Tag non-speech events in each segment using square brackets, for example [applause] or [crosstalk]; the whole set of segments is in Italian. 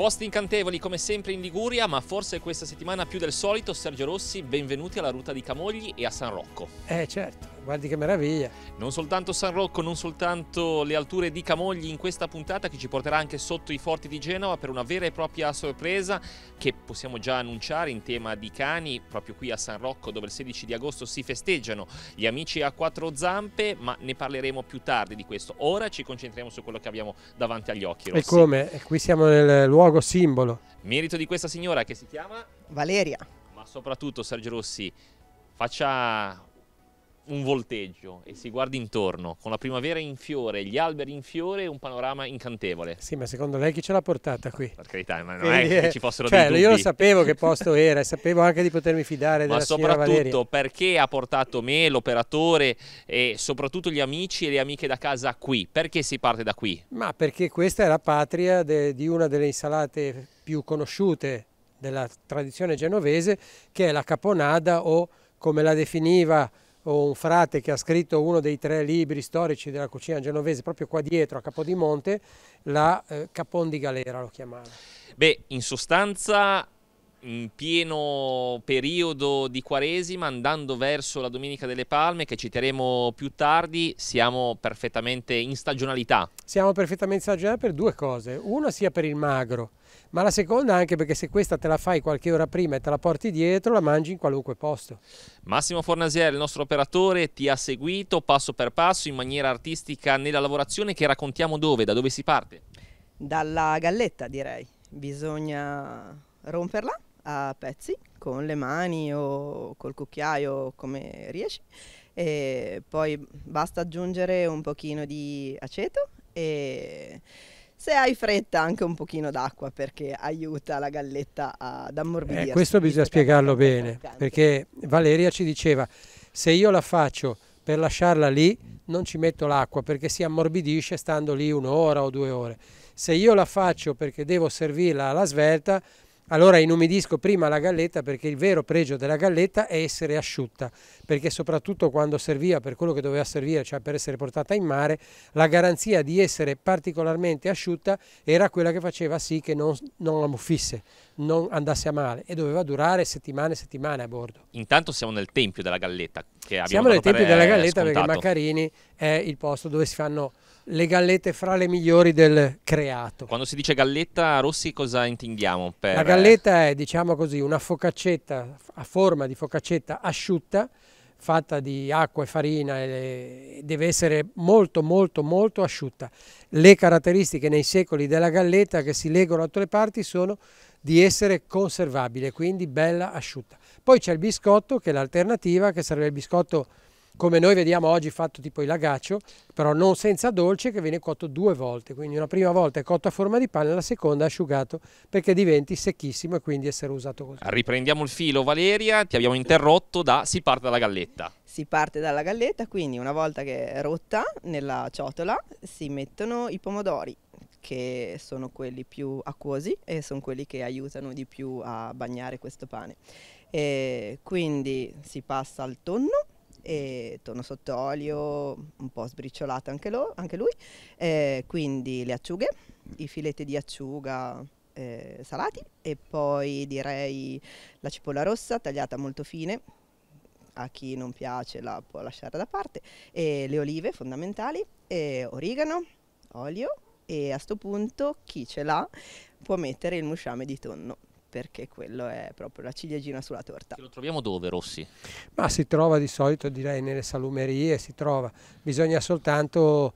Posti incantevoli come sempre in Liguria, ma forse questa settimana più del solito. Sergio Rossi, benvenuti alla Ruta di Camogli e a San Rocco. Eh certo, guardi che meraviglia. Non soltanto San Rocco, non soltanto le alture di Camogli in questa puntata che ci porterà anche sotto i forti di Genova per una vera e propria sorpresa che possiamo già annunciare in tema di cani proprio qui a San Rocco dove il 16 di agosto si festeggiano gli amici a quattro zampe ma ne parleremo più tardi di questo. Ora ci concentriamo su quello che abbiamo davanti agli occhi. Rossi. E come? Qui siamo nel luogo simbolo. Merito di questa signora che si chiama? Valeria. Ma soprattutto Sergio Rossi faccia un volteggio e si guarda intorno, con la primavera in fiore, gli alberi in fiore, un panorama incantevole. Sì, ma secondo lei chi ce l'ha portata qui? Per carità, ma non Quindi, è che eh, ci fossero cioè, dei dubbi. Io lo sapevo che [laughs] posto era e sapevo anche di potermi fidare ma della signora Ma soprattutto perché ha portato me, l'operatore e soprattutto gli amici e le amiche da casa qui? Perché si parte da qui? Ma perché questa è la patria di una delle insalate più conosciute della tradizione genovese, che è la caponada o come la definiva o un frate che ha scritto uno dei tre libri storici della cucina genovese, proprio qua dietro a Capodimonte, la eh, Capon di Galera lo chiamava. Beh, in sostanza in pieno periodo di Quaresima, andando verso la Domenica delle Palme, che citeremo più tardi, siamo perfettamente in stagionalità. Siamo perfettamente in stagionalità per due cose. Una sia per il magro, ma la seconda anche perché se questa te la fai qualche ora prima e te la porti dietro, la mangi in qualunque posto. Massimo Fornasier, il nostro operatore, ti ha seguito passo per passo in maniera artistica nella lavorazione che raccontiamo dove, da dove si parte? Dalla galletta direi, bisogna romperla a pezzi con le mani o col cucchiaio come riesci e poi basta aggiungere un pochino di aceto e se hai fretta anche un pochino d'acqua perché aiuta la galletta ad ammorbidirsi. Eh, questo bisogna spiegarlo bene perché Valeria ci diceva se io la faccio per lasciarla lì non ci metto l'acqua perché si ammorbidisce stando lì un'ora o due ore. Se io la faccio perché devo servirla alla svelta allora inumidisco prima la galletta perché il vero pregio della galletta è essere asciutta, perché soprattutto quando serviva per quello che doveva servire, cioè per essere portata in mare, la garanzia di essere particolarmente asciutta era quella che faceva sì che non, non muffisse, non andasse a male e doveva durare settimane e settimane a bordo. Intanto siamo nel tempio della galletta. Che abbiamo siamo nel tempio della eh, galletta scontato. perché Maccarini è il posto dove si fanno le gallette fra le migliori del creato. Quando si dice galletta Rossi cosa intindiamo? Per... La galletta è diciamo così una focaccetta a forma di focaccetta asciutta fatta di acqua e farina e deve essere molto molto molto asciutta. Le caratteristiche nei secoli della galletta che si leggono a tutte le parti sono di essere conservabile, quindi bella asciutta. Poi c'è il biscotto che è l'alternativa che sarebbe il biscotto come noi vediamo oggi fatto tipo il lagaccio, però non senza dolce che viene cotto due volte, quindi una prima volta è cotto a forma di panna, la seconda è asciugato perché diventi secchissimo e quindi essere usato così. Riprendiamo il filo Valeria, ti abbiamo interrotto da si parte dalla galletta. Si parte dalla galletta, quindi una volta che è rotta nella ciotola si mettono i pomodori che sono quelli più acquosi e sono quelli che aiutano di più a bagnare questo pane. E quindi si passa al tonno e tonno sott'olio, un po' sbriciolato anche, lo, anche lui, eh, quindi le acciughe, i filetti di acciuga eh, salati e poi direi la cipolla rossa tagliata molto fine, a chi non piace la può lasciare da parte, e le olive fondamentali, e origano, olio e a sto punto chi ce l'ha può mettere il musciame di tonno perché quello è proprio la ciliegina sulla torta. Che lo troviamo dove Rossi? Ma si trova di solito direi nelle salumerie, si trova, bisogna soltanto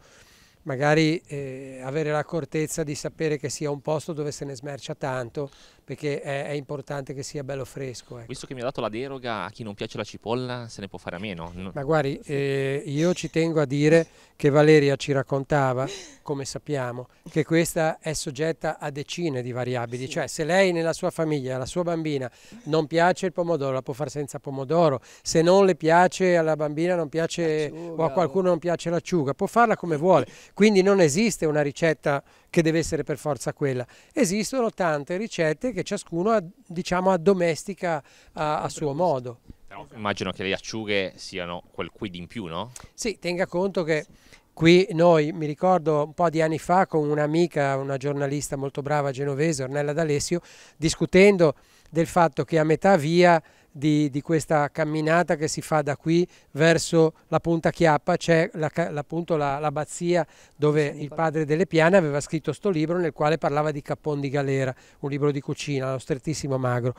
magari eh, avere l'accortezza di sapere che sia un posto dove se ne smercia tanto perché è, è importante che sia bello fresco. Ecco. Visto che mi ha dato la deroga a chi non piace la cipolla se ne può fare a meno. Ma guardi, eh, io ci tengo a dire che Valeria ci raccontava, come sappiamo, che questa è soggetta a decine di variabili, sì. cioè se lei nella sua famiglia, alla sua bambina, non piace il pomodoro, la può fare senza pomodoro, se non le piace alla bambina non piace o a qualcuno oh. non piace l'acciuga, può farla come vuole, quindi non esiste una ricetta che deve essere per forza quella. Esistono tante ricette che ciascuno diciamo addomestica a, a suo modo. Però immagino che le acciughe siano quel qui in più, no? Sì, tenga conto che qui noi, mi ricordo un po' di anni fa con un'amica, una giornalista molto brava genovese, Ornella D'Alessio, discutendo del fatto che a metà via di, di, questa camminata che si fa da qui verso la Punta Chiappa, c'è appunto l'abbazia la dove il padre delle Piane aveva scritto questo libro nel quale parlava di Capon di Galera, un libro di cucina, lo strettissimo magro.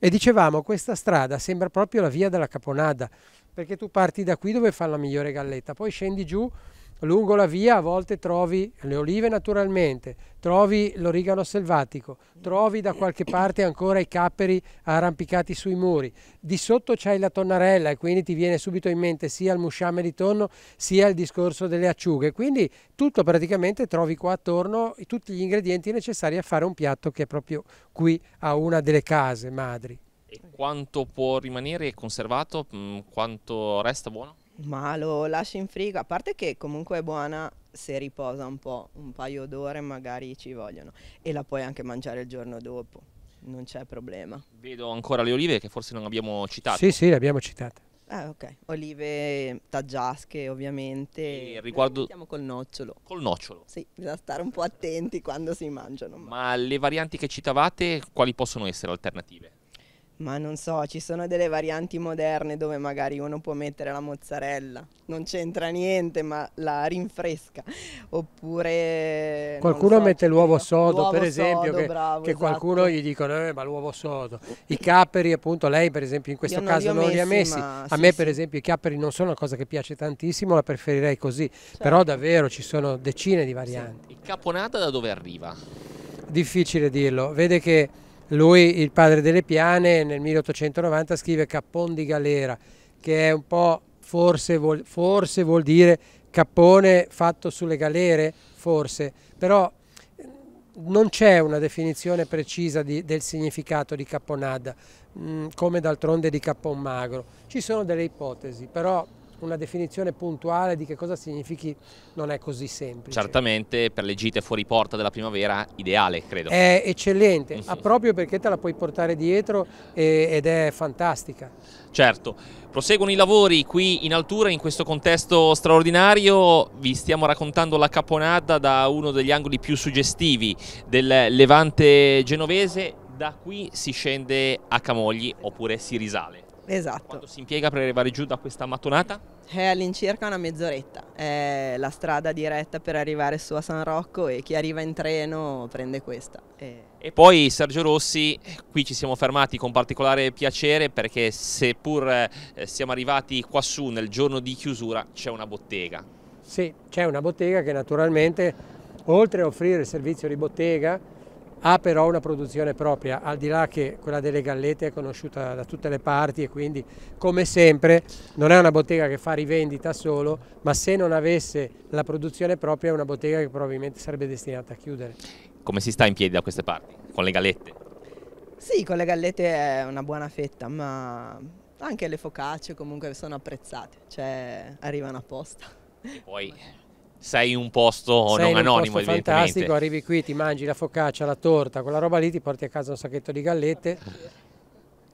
E dicevamo questa strada sembra proprio la via della Caponada, perché tu parti da qui dove fa la migliore galletta, poi scendi giù lungo la via a volte trovi le olive naturalmente, trovi l'origano selvatico, trovi da qualche parte ancora i capperi arrampicati sui muri, di sotto c'hai la tonnarella e quindi ti viene subito in mente sia il musciame di tonno sia il discorso delle acciughe, quindi tutto praticamente trovi qua attorno tutti gli ingredienti necessari a fare un piatto che è proprio qui a una delle case madri. E quanto può rimanere conservato? Mm, quanto resta buono? Ma lo lascio in frigo, a parte che comunque è buona se riposa un po', un paio d'ore magari ci vogliono e la puoi anche mangiare il giorno dopo, non c'è problema. Vedo ancora le olive che forse non abbiamo citato. Sì, sì, le abbiamo citate. Ah, ok. Olive taggiasche, ovviamente. E riguardo... Mettiamo col nocciolo. Col nocciolo. Sì, bisogna stare un po' attenti quando si mangiano. Ma le varianti che citavate, quali possono essere alternative? Ma non so, ci sono delle varianti moderne dove magari uno può mettere la mozzarella, non c'entra niente, ma la rinfresca. Oppure. Qualcuno so, mette l'uovo sodo, l'uovo per esempio, sodo, che, bravo, che esatto. qualcuno gli dicono: eh, ma l'uovo sodo. I capperi, appunto, lei, per esempio, in questo io caso non li ha messi. Ma... A sì, me, sì. per esempio, i capperi non sono una cosa che piace tantissimo, la preferirei così. Certo. Però davvero ci sono decine di varianti. Sì. Il caponata da dove arriva? Difficile dirlo. Vede che lui, il padre delle piane, nel 1890 scrive Cappon di Galera, che è un po' forse vuol, forse vuol dire cappone fatto sulle galere, forse, però eh, non c'è una definizione precisa di, del significato di capponada, mh, mm, come d'altronde di cappon magro. Ci sono delle ipotesi, però una definizione puntuale di che cosa significhi non è così semplice. Certamente per le gite fuori porta della primavera ideale, credo. È eccellente, mm-hmm. proprio perché te la puoi portare dietro e, ed è fantastica. Certo, proseguono i lavori qui in altura in questo contesto straordinario, vi stiamo raccontando la caponata da uno degli angoli più suggestivi del Levante genovese, da qui si scende a Camogli oppure si risale. Esatto. Quanto si impiega per arrivare giù da questa mattonata? È all'incirca una mezz'oretta, è la strada diretta per arrivare su a San Rocco e chi arriva in treno prende questa. E... e poi Sergio Rossi, qui ci siamo fermati con particolare piacere perché seppur eh, siamo arrivati quassù nel giorno di chiusura c'è una bottega. Sì, c'è una bottega che naturalmente oltre a offrire il servizio di bottega ha però una produzione propria, al di là che quella delle gallette è conosciuta da tutte le parti e quindi come sempre non è una bottega che fa rivendita solo, ma se non avesse la produzione propria è una bottega che probabilmente sarebbe destinata a chiudere. Come si sta in piedi da queste parti? Con le gallette? Sì, con le gallette è una buona fetta, ma anche le focacce comunque sono apprezzate, cioè arrivano apposta. Poi sei un posto sei non un anonimo. Posto fantastico, arrivi qui, ti mangi la focaccia, la torta, quella roba lì, ti porti a casa un sacchetto di gallette.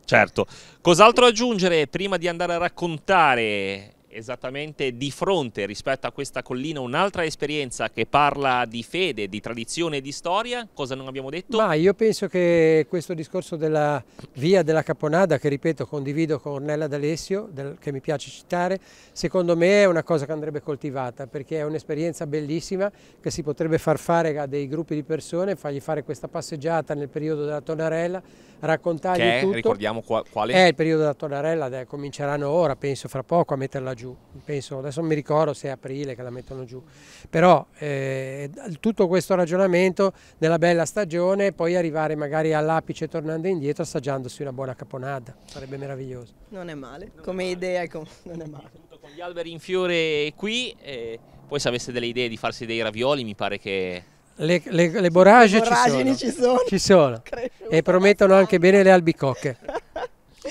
Certo. Cos'altro aggiungere prima di andare a raccontare Esattamente di fronte rispetto a questa collina un'altra esperienza che parla di fede, di tradizione e di storia, cosa non abbiamo detto? Ma io penso che questo discorso della via della Caponada, che ripeto condivido con Ornella D'Alessio, che mi piace citare, secondo me è una cosa che andrebbe coltivata perché è un'esperienza bellissima che si potrebbe far fare a dei gruppi di persone, fargli fare questa passeggiata nel periodo della Tonarella, raccontargli che è, tutto. ricordiamo qual quale? È il periodo della Tonarella, cominceranno ora, penso fra poco a metterla giù giù, penso, adesso non mi ricordo se è aprile che la mettono giù, però eh, tutto questo ragionamento della bella stagione poi arrivare magari all'apice tornando indietro assaggiandosi una buona caponata, sarebbe meraviglioso. Non è male, non come è male. idea com non è male. Con gli alberi in fiore qui, eh, poi se aveste delle idee di farsi dei ravioli mi pare che... Le, le, le borage, le ci sono, ci sono, ci sono. e promettono anche bene le albicocche. [laughs]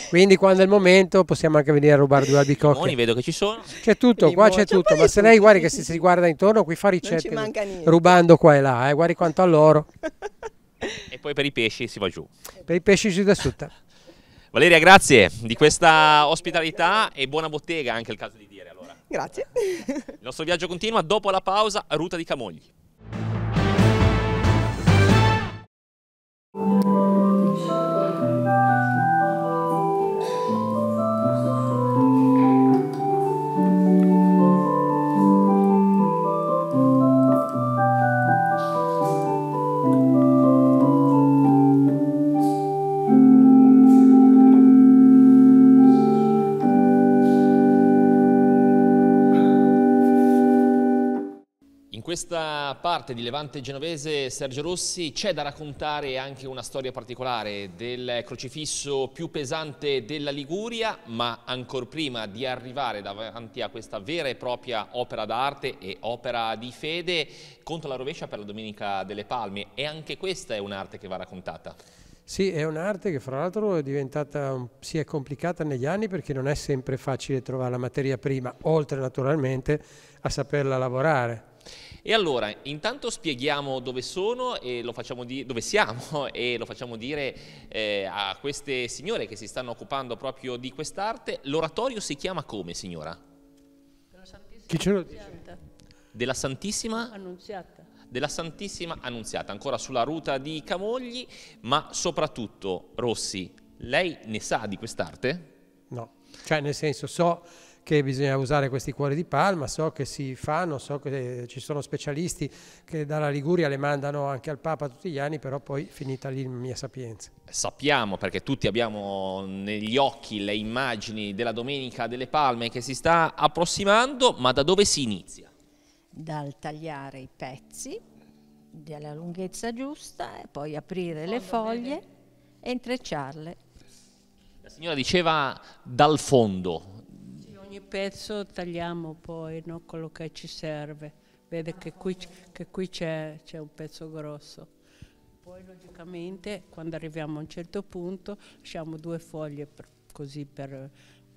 Quindi quando è il momento possiamo anche venire a rubare due albicocche. Limoni vedo che ci sono. C'è tutto, Limoni. qua c'è tutto. Ma se lei guarda che se si guarda intorno qui fa ricette rubando qua e là, eh. guardi quanto all'oro. e poi per i pesci si va giù. Per i pesci giù da sutta. Valeria, grazie di questa ospitalità e buona bottega, anche il caso di dire allora. Grazie. Il nostro viaggio continua dopo la pausa, ruta di Camogli. questa parte di Levante Genovese Sergio Rossi c'è da raccontare anche una storia particolare del crocifisso più pesante della Liguria, ma ancora prima di arrivare davanti a questa vera e propria opera d'arte e opera di fede, contro la rovescia per la Domenica delle Palme e anche questa è un'arte che va raccontata. Sì, è un'arte che fra l'altro è diventata, si è complicata negli anni perché non è sempre facile trovare la materia prima, oltre naturalmente a saperla lavorare e allora, intanto spieghiamo dove sono e lo facciamo di- dove siamo [laughs] e lo facciamo dire eh, a queste signore che si stanno occupando proprio di quest'arte. L'oratorio si chiama come, signora? Della Santissima Chi ce lo dice? Della Santissima Annunziata. Della Santissima Annunziata, ancora sulla ruta di Camogli, ma soprattutto, Rossi, lei ne sa di quest'arte? No, cioè nel senso so che bisogna usare questi cuori di palma, so che si fanno, so che eh, ci sono specialisti che dalla Liguria le mandano anche al Papa tutti gli anni, però poi finita lì la mia sapienza. Sappiamo perché tutti abbiamo negli occhi le immagini della Domenica delle Palme che si sta approssimando, ma da dove si inizia? Dal tagliare i pezzi della lunghezza giusta e poi aprire Fondo le foglie bene. e intrecciarle. La signora diceva dal fondo, ogni pezzo tagliamo poi no, quello che ci serve. Vede che qui, che qui c'è, un pezzo grosso. Poi logicamente quando arriviamo a un certo punto lasciamo due foglie per, così per,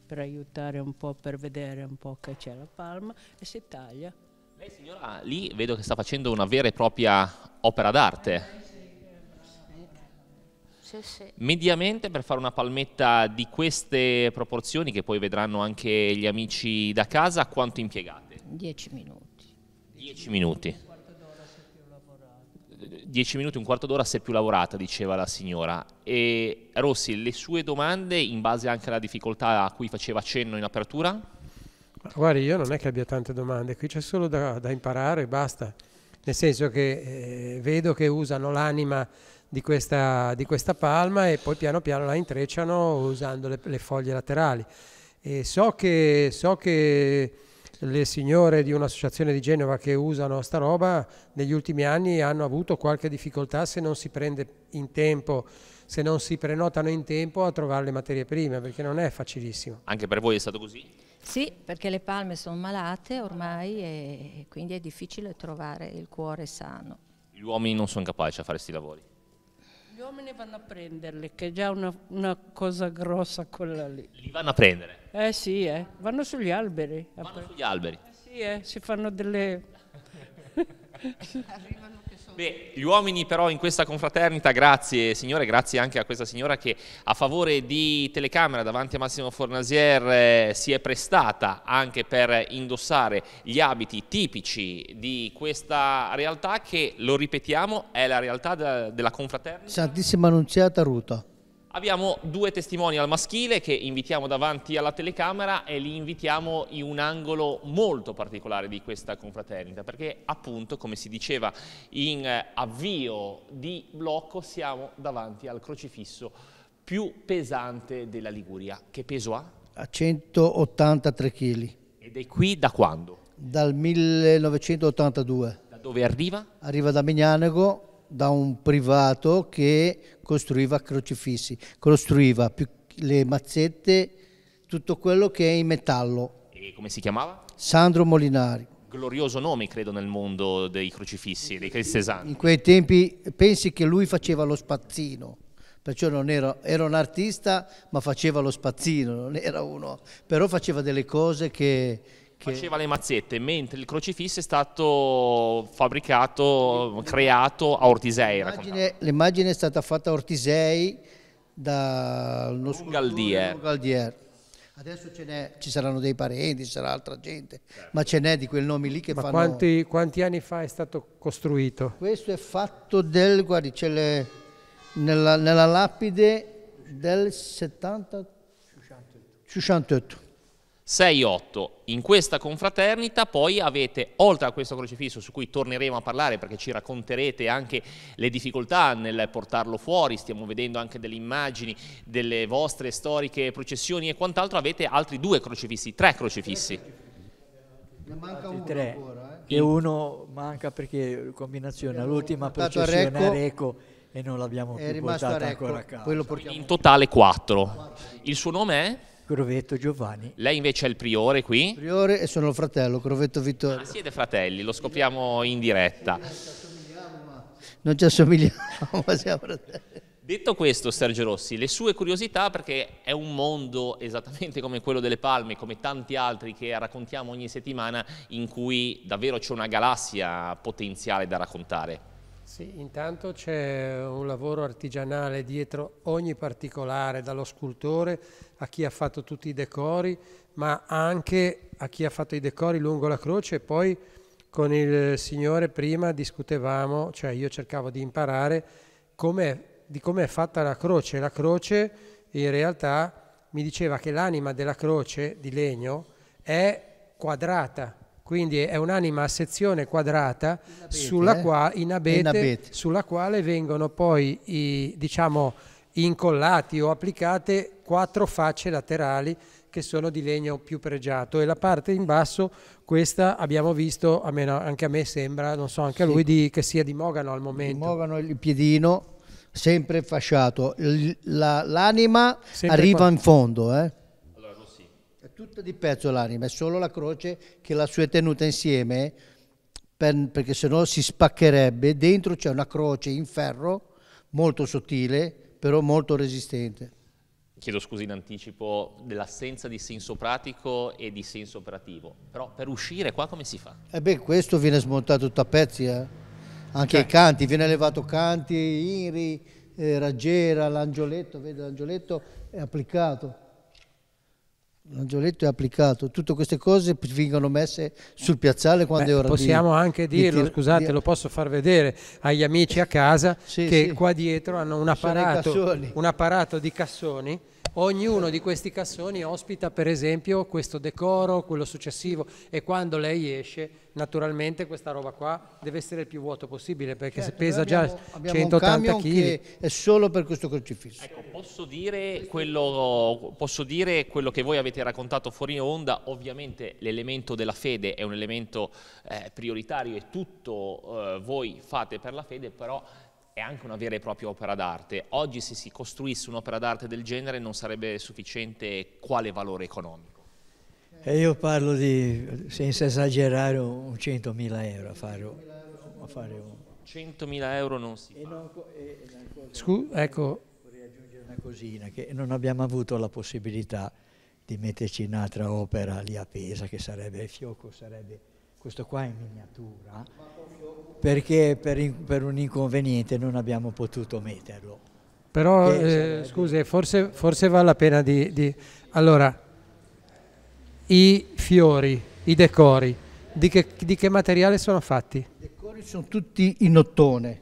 per aiutare un po', per vedere un po' che c'è la palma e si taglia. Lei signora lì vedo che sta facendo una vera e propria opera d'arte sì, sì. Mediamente per fare una palmetta di queste proporzioni che poi vedranno anche gli amici da casa, quanto impiegate? 10 minuti. 10 minuti. 10 minuti, un quarto d'ora se più lavorata, diceva la signora. E Rossi, le sue domande in base anche alla difficoltà a cui faceva accenno in apertura? Guardi, io non è che abbia tante domande, qui c'è solo da, da imparare e basta. Nel senso che eh, vedo che usano l'anima di questa, di questa, palma e poi piano piano la intrecciano usando le, le foglie laterali. E so che, so che le signore di un'associazione di Genova che usano sta roba negli ultimi anni hanno avuto qualche difficoltà se non si prende in tempo se non si prenotano in tempo a trovare le materie prime perché non è facilissimo. Anche per voi è stato così? Sì, perché le palme sono malate ormai e quindi è difficile trovare il cuore sano. Gli uomini non sono capaci a fare questi lavori? uomini vanno a prenderli, che è già una, una cosa grossa quella lì. Li vanno a prendere? Eh sì, eh. vanno sugli alberi. Vanno sugli alberi? Eh sì, eh. si fanno delle... [laughs] [laughs] Beh, gli uomini però in questa confraternita, grazie signore, grazie anche a questa signora che a favore di telecamera davanti a Massimo Fornasier eh, si è prestata anche per indossare gli abiti tipici di questa realtà che, lo ripetiamo, è la realtà de della confraternita. Santissima Annunziata Ruta. Abbiamo due testimoni al maschile che invitiamo davanti alla telecamera e li invitiamo in un angolo molto particolare di questa confraternita, perché appunto, come si diceva in eh, avvio di blocco, siamo davanti al crocifisso più pesante della Liguria. Che peso ha? A 183 kg. Ed è qui da quando? Dal 1982. Da dove arriva? Arriva da Mignanego, da un privato che costruiva crocifissi, costruiva più, le mazzette, tutto quello che è in metallo. E come si chiamava? Sandro Molinari. Glorioso nome, credo, nel mondo dei crocifissi, dei cristesani. In quei tempi pensi che lui faceva lo spazzino, perciò non era, era un artista, ma faceva lo spazzino, non era uno, però faceva delle cose che che... Faceva le mazzette, mentre il crocifisso è stato fabbricato, creato a Ortisei. L'immagine, l'immagine è stata fatta a Ortisei da uno Galdier. Galdier. Adesso ci saranno dei parenti, ci sarà altra gente, ma ce n'è di quei nomi lì che ma fanno... Quanti, quanti anni fa è stato costruito? Questo è fatto del, guardi, c'è le, nella, nella lapide del 70... 68. 68. 6-8. In questa confraternita poi avete, oltre a questo crocifisso su cui torneremo a parlare perché ci racconterete anche le difficoltà nel portarlo fuori, stiamo vedendo anche delle immagini delle vostre storiche processioni e quant'altro, avete altri due crocifissi, tre crocifissi. Ne manca uno ancora. Eh? E uno manca perché combinazione, all'ultima processione a Reco e non l'abbiamo più portata ancora a casa. In totale 4. Il suo nome è? Crovetto Giovanni. Lei invece è il priore qui? Il priore e sono il fratello, Crovetto Vittorio. Ah, siete fratelli, lo scopriamo in diretta. Non ci assomigliamo, [laughs] ma siamo fratelli. Detto questo, Sergio Rossi, le sue curiosità, perché è un mondo esattamente come quello delle palme, come tanti altri che raccontiamo ogni settimana, in cui davvero c'è una galassia potenziale da raccontare. Sì, intanto c'è un lavoro artigianale dietro ogni particolare, dallo scultore a chi ha fatto tutti i decori, ma anche a chi ha fatto i decori lungo la croce e poi con il Signore prima discutevamo, cioè io cercavo di imparare com di come è fatta la croce. La croce in realtà mi diceva che l'anima della croce di legno è quadrata, quindi è un'anima a sezione quadrata in abete, sulla, eh? qua in abete, in abete. sulla quale vengono poi i, diciamo, incollati o applicate quattro facce laterali che sono di legno più pregiato e la parte in basso questa abbiamo visto almeno anche a me sembra non so anche a lui di, che sia di mogano al momento di mogano il piedino sempre fasciato l'anima la, arriva quando... in fondo eh? allora, sì. è tutta di pezzo l'anima è solo la croce che la sua è tenuta insieme per, perché no si spaccherebbe dentro c'è una croce in ferro molto sottile però molto resistente. Chiedo scusa in anticipo dell'assenza di senso pratico e di senso operativo, però per uscire qua come si fa? E eh beh, questo viene smontato tutto a pezzi, eh? anche cioè i canti, viene levato canti, iri, eh, raggiera, l'angioletto, vedi l'angioletto è applicato, l'angioletto è applicato, tutte queste cose vengono messe sul piazzale quando Beh, è ora possiamo di, anche dirlo, di, scusate di, lo posso far vedere agli amici a casa sì, che sì. qua dietro hanno un apparato, un apparato di cassoni ognuno di questi cassoni ospita per esempio questo decoro, quello successivo e quando lei esce naturalmente questa roba qua deve essere il più vuoto possibile perché certo, se pesa abbiamo, già 180 kg è solo per questo crocifisso. Ecco, posso dire, quello, posso dire quello che voi avete raccontato fuori onda, ovviamente l'elemento della fede è un elemento eh, prioritario e tutto eh, voi fate per la fede, però è anche una vera e propria opera d'arte. Oggi se si costruisse un'opera d'arte del genere non sarebbe sufficiente quale valore economico. E io parlo di, senza esagerare, un 100.000 euro a fare, a fare un... 100.000 euro non si e Scusa, ecco. Vorrei aggiungere una cosina, che non abbiamo avuto la possibilità di metterci un'altra opera lì a Pesa, che sarebbe, il Fioco sarebbe questo qua in miniatura, perché per, per un inconveniente non abbiamo potuto metterlo. Però, eh, scusi, forse, forse vale la pena di... di... Allora, i fiori, i decori, di che, di che materiale sono fatti? I decori sono tutti in ottone.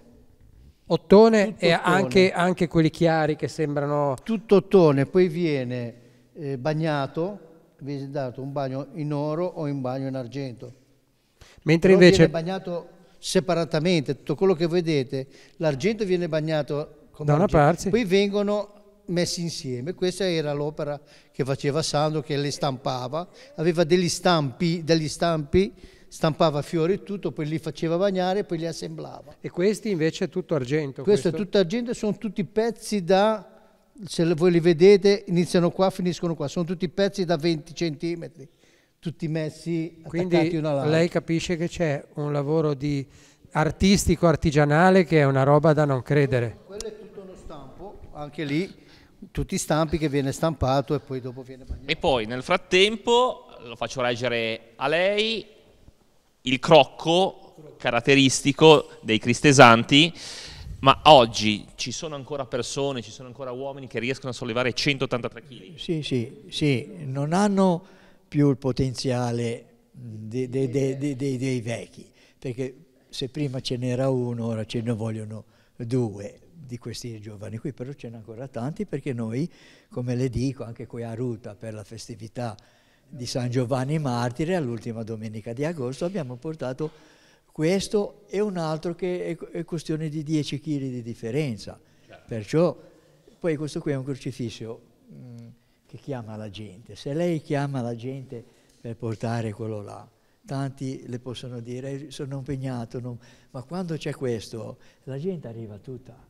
Ottone Tutto e ottone. Anche, anche, quelli chiari che sembrano... Tutto ottone, poi viene eh, bagnato, viene dato un bagno in oro o un bagno in argento. Mentre Però invece... Viene bagnato separatamente, tutto quello che vedete, l'argento viene bagnato da una parte. Poi vengono messi insieme. Questa era l'opera che faceva Sandro, che le stampava, aveva degli stampi, degli stampi stampava fiori e tutto, poi li faceva bagnare e poi li assemblava. E questi invece è tutto argento? Questo, questo? è tutto argento, sono tutti pezzi da, se voi li vedete, iniziano qua, finiscono qua, sono tutti pezzi da 20 centimetri, tutti messi Quindi attaccati uno all'altro. lei capisce che c'è un lavoro di artistico, artigianale, che è una roba da non credere. Quello è tutto uno stampo, anche lì, tutti stampi che viene stampato e poi dopo viene bagnato. E poi nel frattempo lo faccio leggere a lei il crocco caratteristico dei cristesanti, ma oggi ci sono ancora persone, ci sono ancora uomini che riescono a sollevare 183 kg. Sì, sì, sì, non hanno più il potenziale dei, dei, dei, dei vecchi, perché se prima ce n'era uno, ora ce ne vogliono due di questi giovani qui, però ce n'è ancora tanti perché noi, come le dico, anche qui a Ruta per la festività di San Giovanni Martire, all'ultima domenica di agosto abbiamo portato questo e un altro che è, questione di 10 kg di differenza. Certo. Perciò, poi questo qui è un crocifisso mm, che chiama la gente. Se lei chiama la gente per portare quello là, tanti le possono dire eh, sono impegnato, non... ma quando c'è questo la gente arriva tutta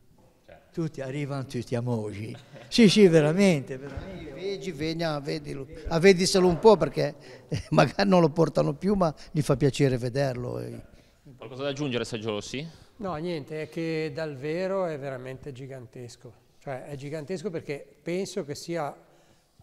tutti, arrivano tutti a Mogi. Sì, sì, veramente, veramente. Vedi, vedi, ah, vedi, vedilo, a ah, vediselo un po' perché eh, [laughs] magari non lo portano più, ma gli fa piacere vederlo. Eh. Qualcosa da aggiungere, Sergio Rossi? No, niente, è che dal vero è veramente gigantesco. Cioè, è gigantesco perché penso che sia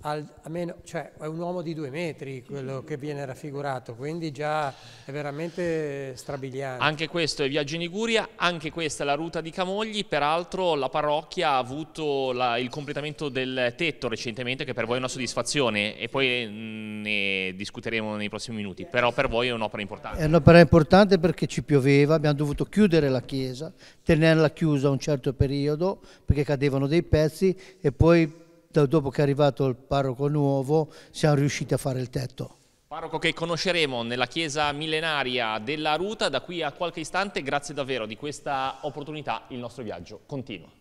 al, meno, cioè, è un uomo di due metri quello che viene raffigurato, quindi già è veramente strabiliante. Anche questo è Viaggio in Liguria, anche questa è la ruta di Camogli, peraltro la parrocchia ha avuto la, il completamento del tetto recentemente che per voi è una soddisfazione e poi mm, ne discuteremo nei prossimi minuti, però per voi è un'opera importante. È un'opera importante perché ci pioveva, abbiamo dovuto chiudere la chiesa, tenerla chiusa un certo periodo perché cadevano dei pezzi e poi dopo che è arrivato il parroco nuovo siamo riusciti a fare il tetto. Parroco che conosceremo nella chiesa millenaria della Ruta da qui a qualche istante, grazie davvero di questa opportunità, il nostro viaggio continua.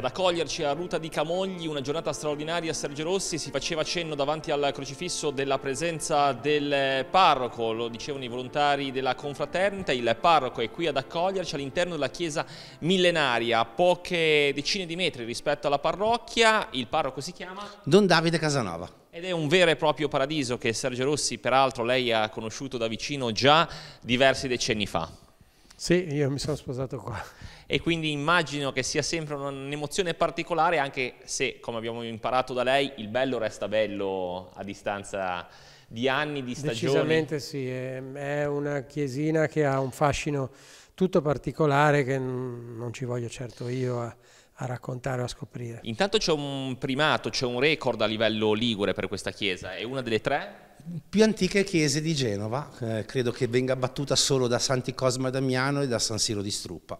ad accoglierci a Ruta di Camogli, una giornata straordinaria a Sergio Rossi, si faceva cenno davanti al crocifisso della presenza del parroco, lo dicevano i volontari della confraternita, il parroco è qui ad accoglierci all'interno della chiesa millenaria, a poche decine di metri rispetto alla parrocchia, il parroco si chiama? Don Davide Casanova. Ed è un vero e proprio paradiso che Sergio Rossi, peraltro lei ha conosciuto da vicino già diversi decenni fa. Sì, io mi sono sposato qua e quindi immagino che sia sempre un'emozione particolare anche se, come abbiamo imparato da lei, il bello resta bello a distanza di anni, di stagioni. Decisamente sì, è una chiesina che ha un fascino tutto particolare che non ci voglio certo io a, a raccontare o a scoprire. Intanto c'è un primato, c'è un record a livello ligure per questa chiesa, è una delle tre? più antiche chiese di Genova, eh, credo che venga battuta solo da Santi Cosma e Damiano e da San Siro di Struppa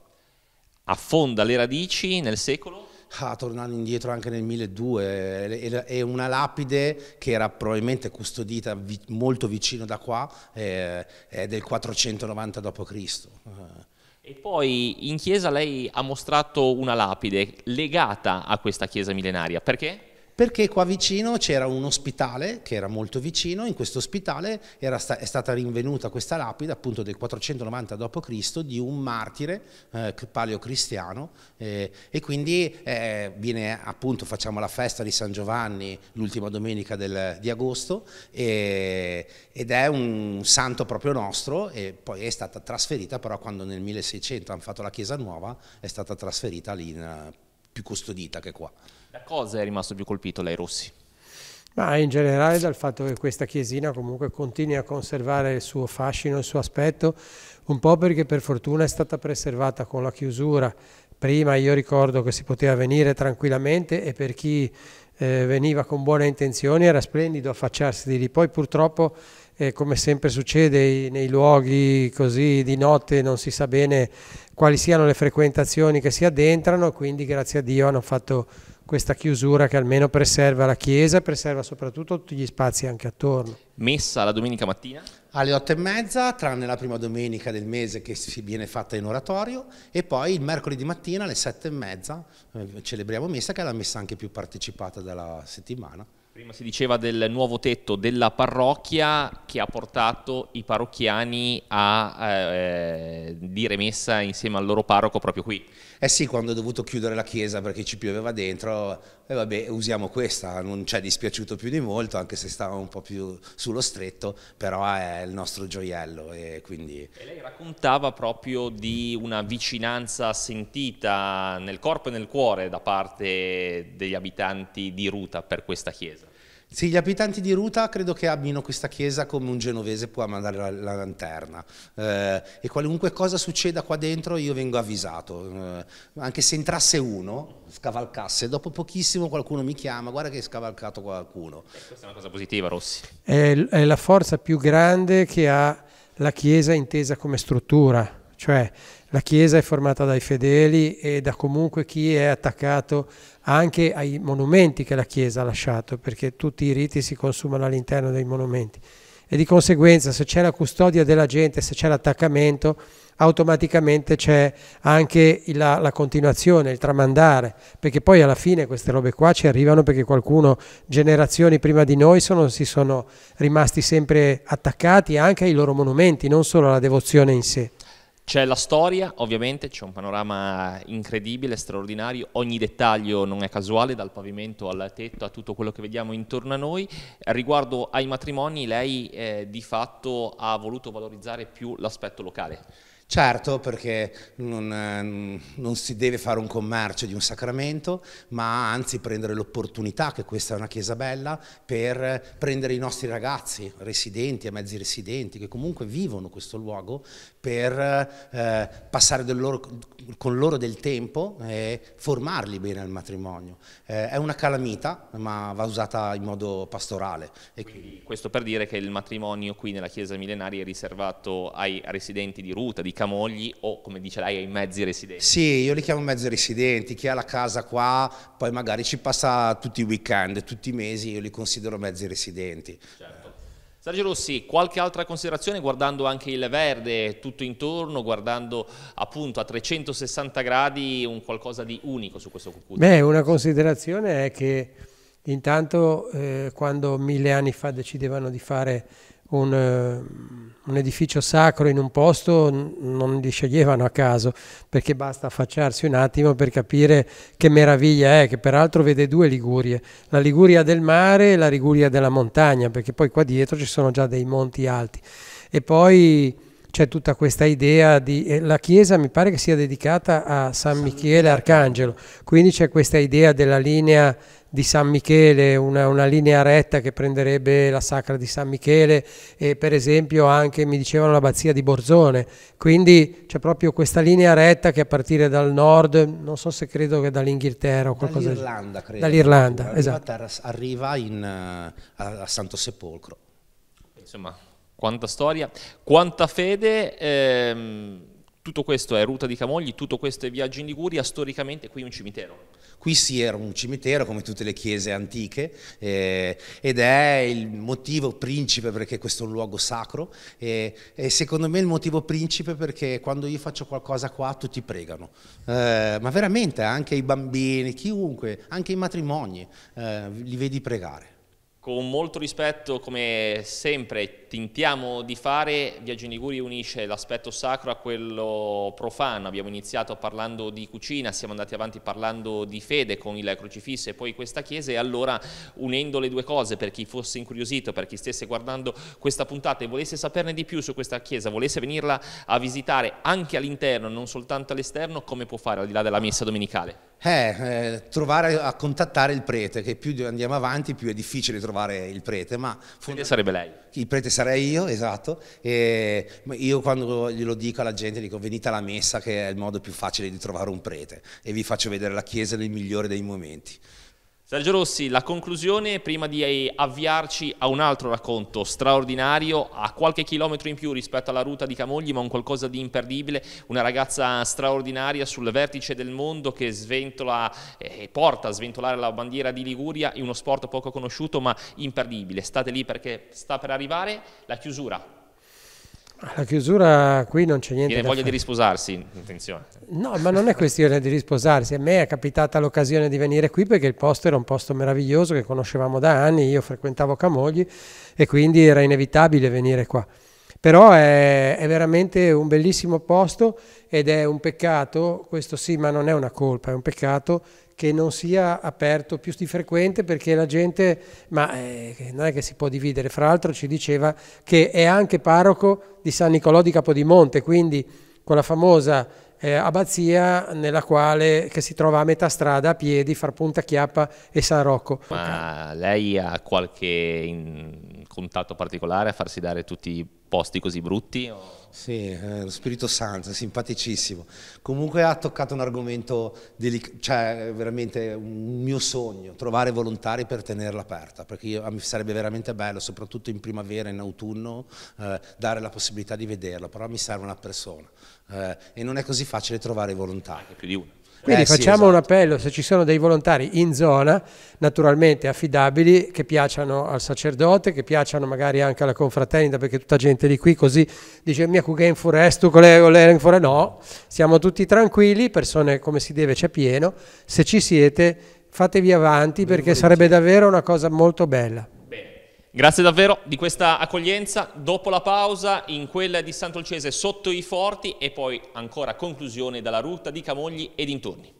affonda le radici nel secolo? Ah, tornando indietro anche nel 1200, è una lapide che era probabilmente custodita vi, molto vicino da qua, eh, è del 490 d.C. Eh. E poi in chiesa lei ha mostrato una lapide legata a questa chiesa millenaria, perché? perché qua vicino c'era un ospitale che era molto vicino, in questo ospitale sta è stata rinvenuta questa lapide appunto del 490 d.C. di un martire eh, paleocristiano eh, e quindi eh, viene appunto facciamo la festa di San Giovanni l'ultima domenica del, di agosto e, ed è un santo proprio nostro e poi è stata trasferita però quando nel 1600 hanno fatto la chiesa nuova è stata trasferita lì in, eh, più custodita che qua. Da cosa è rimasto più colpito lei Rossi? Ma in generale dal fatto che questa chiesina comunque continui a conservare il suo fascino, il suo aspetto, un po' perché per fortuna è stata preservata con la chiusura. Prima io ricordo che si poteva venire tranquillamente e per chi eh, veniva con buone intenzioni era splendido affacciarsi di lì. Poi purtroppo, eh, come sempre succede nei luoghi così di notte, non si sa bene quali siano le frequentazioni che si addentrano, quindi grazie a Dio hanno fatto questa chiusura che almeno preserva la chiesa e preserva soprattutto tutti gli spazi anche attorno. Messa la domenica mattina? Alle otto e mezza, tranne la prima domenica del mese che viene fatta in oratorio e poi il mercoledì mattina alle sette e mezza eh, celebriamo messa che è la messa anche più partecipata della settimana. Prima si diceva del nuovo tetto della parrocchia che ha portato i parrocchiani a eh, dire messa insieme al loro parroco proprio qui. Eh sì, quando ho dovuto chiudere la chiesa perché ci pioveva dentro, e eh vabbè, usiamo questa, non ci è dispiaciuto più di molto, anche se stava un po' più sullo stretto, però è il nostro gioiello. E, quindi... e lei raccontava proprio di una vicinanza sentita nel corpo e nel cuore da parte degli abitanti di Ruta per questa chiesa. Sì, gli abitanti di Ruta credo che abbiano questa chiesa come un genovese può mandare la, la lanterna eh, e qualunque cosa succeda qua dentro io vengo avvisato, eh, anche se entrasse uno, scavalcasse, dopo pochissimo qualcuno mi chiama, guarda che hai scavalcato qualcuno. Eh, questa è una cosa positiva Rossi. È, è la forza più grande che ha la chiesa intesa come struttura, cioè la Chiesa è formata dai fedeli e da comunque chi è attaccato anche ai monumenti che la Chiesa ha lasciato, perché tutti i riti si consumano all'interno dei monumenti. E di conseguenza se c'è la custodia della gente, se c'è l'attaccamento, automaticamente c'è anche la, la, continuazione, il tramandare, perché poi alla fine queste robe qua ci arrivano perché qualcuno, generazioni prima di noi, sono, si sono rimasti sempre attaccati anche ai loro monumenti, non solo alla devozione in sé. C'è la storia, ovviamente, c'è un panorama incredibile, straordinario, ogni dettaglio non è casuale, dal pavimento al tetto a tutto quello che vediamo intorno a noi. Riguardo ai matrimoni, lei eh, di fatto ha voluto valorizzare più l'aspetto locale. Certo, perché non, eh, non, si deve fare un commercio di un sacramento, ma anzi prendere l'opportunità, che questa è una chiesa bella, per prendere i nostri ragazzi, residenti e mezzi residenti, che comunque vivono questo luogo, per eh, passare loro, con loro del tempo e formarli bene al matrimonio. Eh, è una calamita, ma va usata in modo pastorale. Quindi, questo per dire che il matrimonio qui nella chiesa millenaria è riservato ai residenti di Ruta, di camogli o come dice lei ai mezzi residenti. Sì, io li chiamo mezzi residenti, chi ha la casa qua poi magari ci passa tutti i weekend, tutti i mesi, io li considero mezzi residenti. Certo. Sergio Rossi, qualche altra considerazione guardando anche il verde tutto intorno, guardando appunto a 360 gradi un qualcosa di unico su questo cucuzzolo? Beh, una considerazione è che intanto eh, quando mille anni fa decidevano di fare un, eh, un, edificio sacro in un posto non li sceglievano a caso, perché basta affacciarsi un attimo per capire che meraviglia è, che peraltro vede due Ligurie, la Liguria del mare e la Liguria della montagna, perché poi qua dietro ci sono già dei monti alti. E poi c'è tutta questa idea di... Eh, la chiesa mi pare che sia dedicata a San, San Michele Arcangelo, quindi c'è questa idea della linea di San Michele, una, una, linea retta che prenderebbe la Sacra di San Michele e per esempio anche, mi dicevano, l'abbazia di Borzone. Quindi c'è proprio questa linea retta che a partire dal nord, non so se credo che dall'Inghilterra o qualcosa. Dall'Irlanda, credo. Dall'Irlanda, arriva, esatto. arriva in, eh, a, a Santo Sepolcro. Insomma, quanta storia, quanta fede. Ehm, tutto questo è Ruta di Camogli, tutto questo è Viaggio in Liguria, storicamente qui un cimitero Qui sì era un cimitero come tutte le chiese antiche eh, ed è il motivo principe perché questo è un luogo sacro e, eh, e, secondo me il motivo principe perché quando io faccio qualcosa qua tutti pregano, eh, ma veramente anche i bambini, chiunque, anche i matrimoni eh, li vedi pregare. Con molto rispetto come sempre tentiamo di fare, Viaggio in Liguria unisce l'aspetto sacro a quello profano, abbiamo iniziato parlando di cucina, siamo andati avanti parlando di fede con il crocifisso e poi questa chiesa e allora unendo le due cose per chi fosse incuriosito, per chi stesse guardando questa puntata e volesse saperne di più su questa chiesa, volesse venirla a visitare anche all'interno, non soltanto all'esterno, come può fare al di là della messa domenicale? Eh, eh, trovare a contattare il prete, che più andiamo avanti più è difficile trovare il prete, ma... Il sarebbe lei. Il prete sarebbe sarei io, esatto. E io quando glielo dico alla gente dico venite alla messa che è il modo più facile di trovare un prete e vi faccio vedere la chiesa nel migliore dei momenti. Sergio Rossi, la conclusione prima di avviarci a un altro racconto straordinario, a qualche chilometro in più rispetto alla ruta di Camogli, ma un qualcosa di imperdibile, una ragazza straordinaria sul vertice del mondo che sventola e eh, porta a sventolare la bandiera di Liguria in uno sport poco conosciuto ma imperdibile. State lì perché sta per arrivare la chiusura alla chiusura qui non c'è niente. Viene voglia fare. di risposarsi, attenzione. No, ma non è questione di risposarsi. A me è capitata l'occasione di venire qui perché il posto era un posto meraviglioso che conoscevamo da anni, io frequentavo Camogli e quindi era inevitabile venire qua. Però è, è veramente un bellissimo posto ed è un peccato, questo sì, ma non è una colpa, è un peccato che non sia aperto più di frequente perché la gente, ma eh, non è che si può dividere, fra l'altro ci diceva che è anche parroco di San Nicolò di Capodimonte, quindi quella famosa eh, abbazia nella quale che si trova a metà strada a piedi fra Punta Chiappa e San Rocco. Ma lei ha qualche contatto particolare a farsi dare tutti i posti così brutti? O? Sì, eh, lo Spirito Santo, simpaticissimo. Comunque ha toccato un argomento delicato, cioè veramente un mio sogno, trovare volontari per tenerla aperta, perché io, mi sarebbe veramente bello, soprattutto in primavera, in autunno, eh, dare la possibilità di vederla, però mi serve una persona. Eh, e non è così facile trovare volontari. Anche più di una. Quindi eh, facciamo sì, esatto. un appello, se ci sono dei volontari in zona, naturalmente affidabili, che piacciono al sacerdote, che piacciono magari anche alla confraternita, perché tutta gente di qui così dice mia cugen forestu, coleren fore no, siamo tutti tranquilli, persone come si deve c'è pieno, se ci siete fatevi avanti perché sarebbe davvero una cosa molto bella. Grazie davvero di questa accoglienza. Dopo la pausa in quella di Sant'Olcese sotto i forti e poi ancora conclusione dalla rotta di Camogli e dintorni.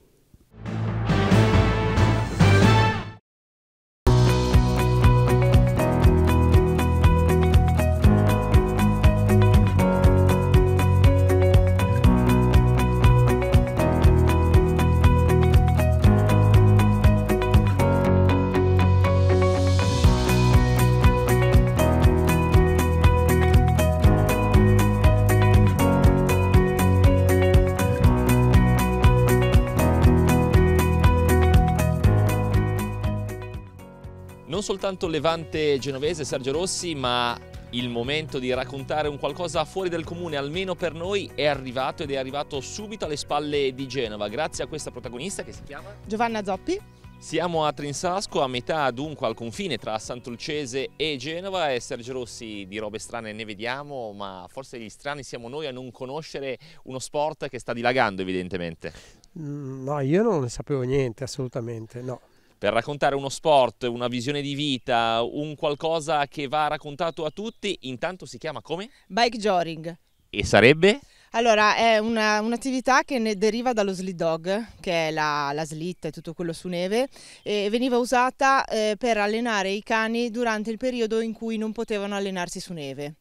non soltanto Levante genovese Sergio Rossi, ma il momento di raccontare un qualcosa fuori del comune, almeno per noi, è arrivato ed è arrivato subito alle spalle di Genova, grazie a questa protagonista che si chiama Giovanna Zoppi. Siamo a Trinsasco, a metà dunque al confine tra Sant'Ulcese e Genova e Sergio Rossi di robe strane ne vediamo, ma forse gli strani siamo noi a non conoscere uno sport che sta dilagando evidentemente. Mm, no, io non ne sapevo niente assolutamente, no per raccontare uno sport, una visione di vita, un qualcosa che va raccontato a tutti, intanto si chiama come? Bike joring. E sarebbe? Allora, è una, un'attività che ne deriva dallo slid dog, che è la, la slitta e tutto quello su neve, e veniva usata eh, per allenare i cani durante il periodo in cui non potevano allenarsi su neve.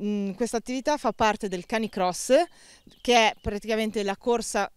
Mm, questa attività fa parte del canicross, che è praticamente la corsa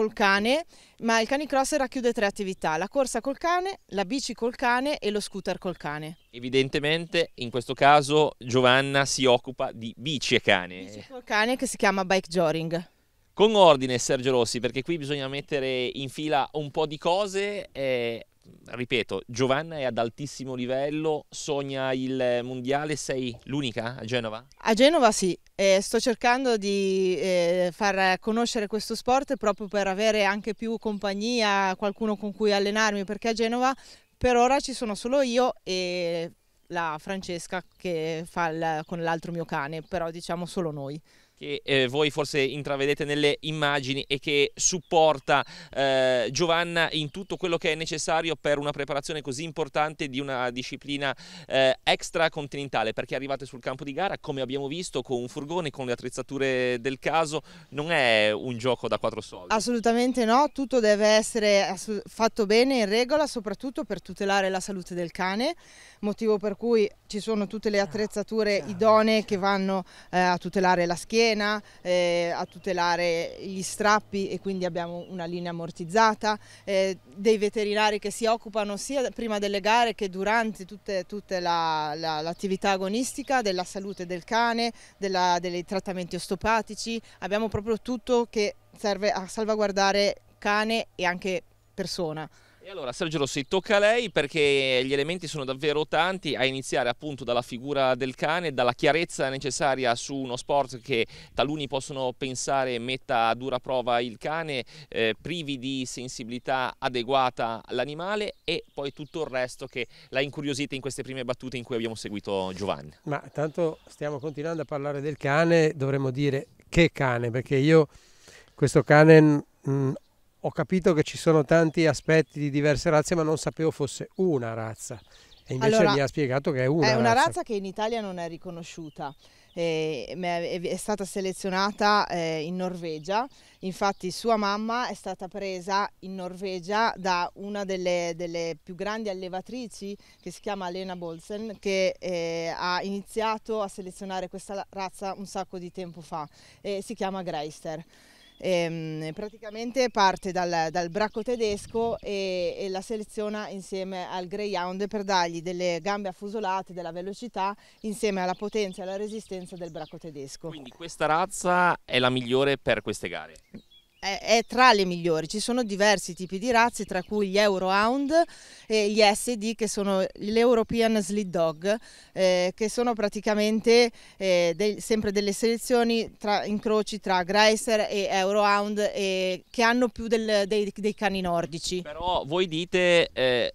col cane, ma il canicross racchiude tre attività, la corsa col cane, la bici col cane e lo scooter col cane. Evidentemente in questo caso Giovanna si occupa di bici e cane. Bici col cane che si chiama bike joring. Con ordine Sergio Rossi, perché qui bisogna mettere in fila un po' di cose, eh, ripeto, Giovanna è ad altissimo livello, sogna il mondiale, sei l'unica a Genova? A Genova sì, eh, sto cercando di eh, far conoscere questo sport proprio per avere anche più compagnia, qualcuno con cui allenarmi, perché a Genova per ora ci sono solo io e la Francesca che fa il, con l'altro mio cane, però diciamo solo noi che eh, voi forse intravedete nelle immagini e che supporta eh, Giovanna in tutto quello che è necessario per una preparazione così importante di una disciplina eh, extracontinentale perché arrivate sul campo di gara come abbiamo visto con un furgone con le attrezzature del caso non è un gioco da quattro soldi assolutamente no tutto deve essere fatto bene in regola soprattutto per tutelare la salute del cane motivo per cui ci sono tutte le ah, attrezzature certo, idonee che certo. vanno eh, a tutelare la schiena sirena, eh, a tutelare gli strappi e quindi abbiamo una linea ammortizzata, eh, dei veterinari che si occupano sia prima delle gare che durante tutta l'attività la, la, agonistica della salute del cane, della, dei trattamenti ostopatici, abbiamo proprio tutto che serve a salvaguardare cane e anche persona. E allora Sergio Rossi tocca a lei perché gli elementi sono davvero tanti, a iniziare appunto dalla figura del cane, dalla chiarezza necessaria su uno sport che taluni possono pensare metta a dura prova il cane, eh, privi di sensibilità adeguata all'animale e poi tutto il resto che l'ha incuriosita in queste prime battute in cui abbiamo seguito Giovanni. Ma tanto stiamo continuando a parlare del cane, dovremmo dire che cane, perché io questo cane mh, mm, ho capito che ci sono tanti aspetti di diverse razze, ma non sapevo fosse una razza. E invece allora, mi ha spiegato che è una. È una razza. razza che in Italia non è riconosciuta. Eh, è stata selezionata eh, in Norvegia, infatti sua mamma è stata presa in Norvegia da una delle, delle più grandi allevatrici che si chiama Lena Bolsen che eh, ha iniziato a selezionare questa razza un sacco di tempo fa e si chiama Greister ehm, praticamente parte dal, dal bracco tedesco e, e, la seleziona insieme al greyhound per dargli delle gambe affusolate, della velocità insieme alla potenza e alla resistenza del bracco tedesco. Quindi questa razza è la migliore per queste gare? è, tra le migliori, ci sono diversi tipi di razze tra cui gli Eurohound e gli SD che sono l'European Sleed Dog eh, che sono praticamente eh, del, sempre delle selezioni tra, incroci tra Greiser e Eurohound eh, che hanno più del, dei, dei, cani nordici. Però voi dite eh,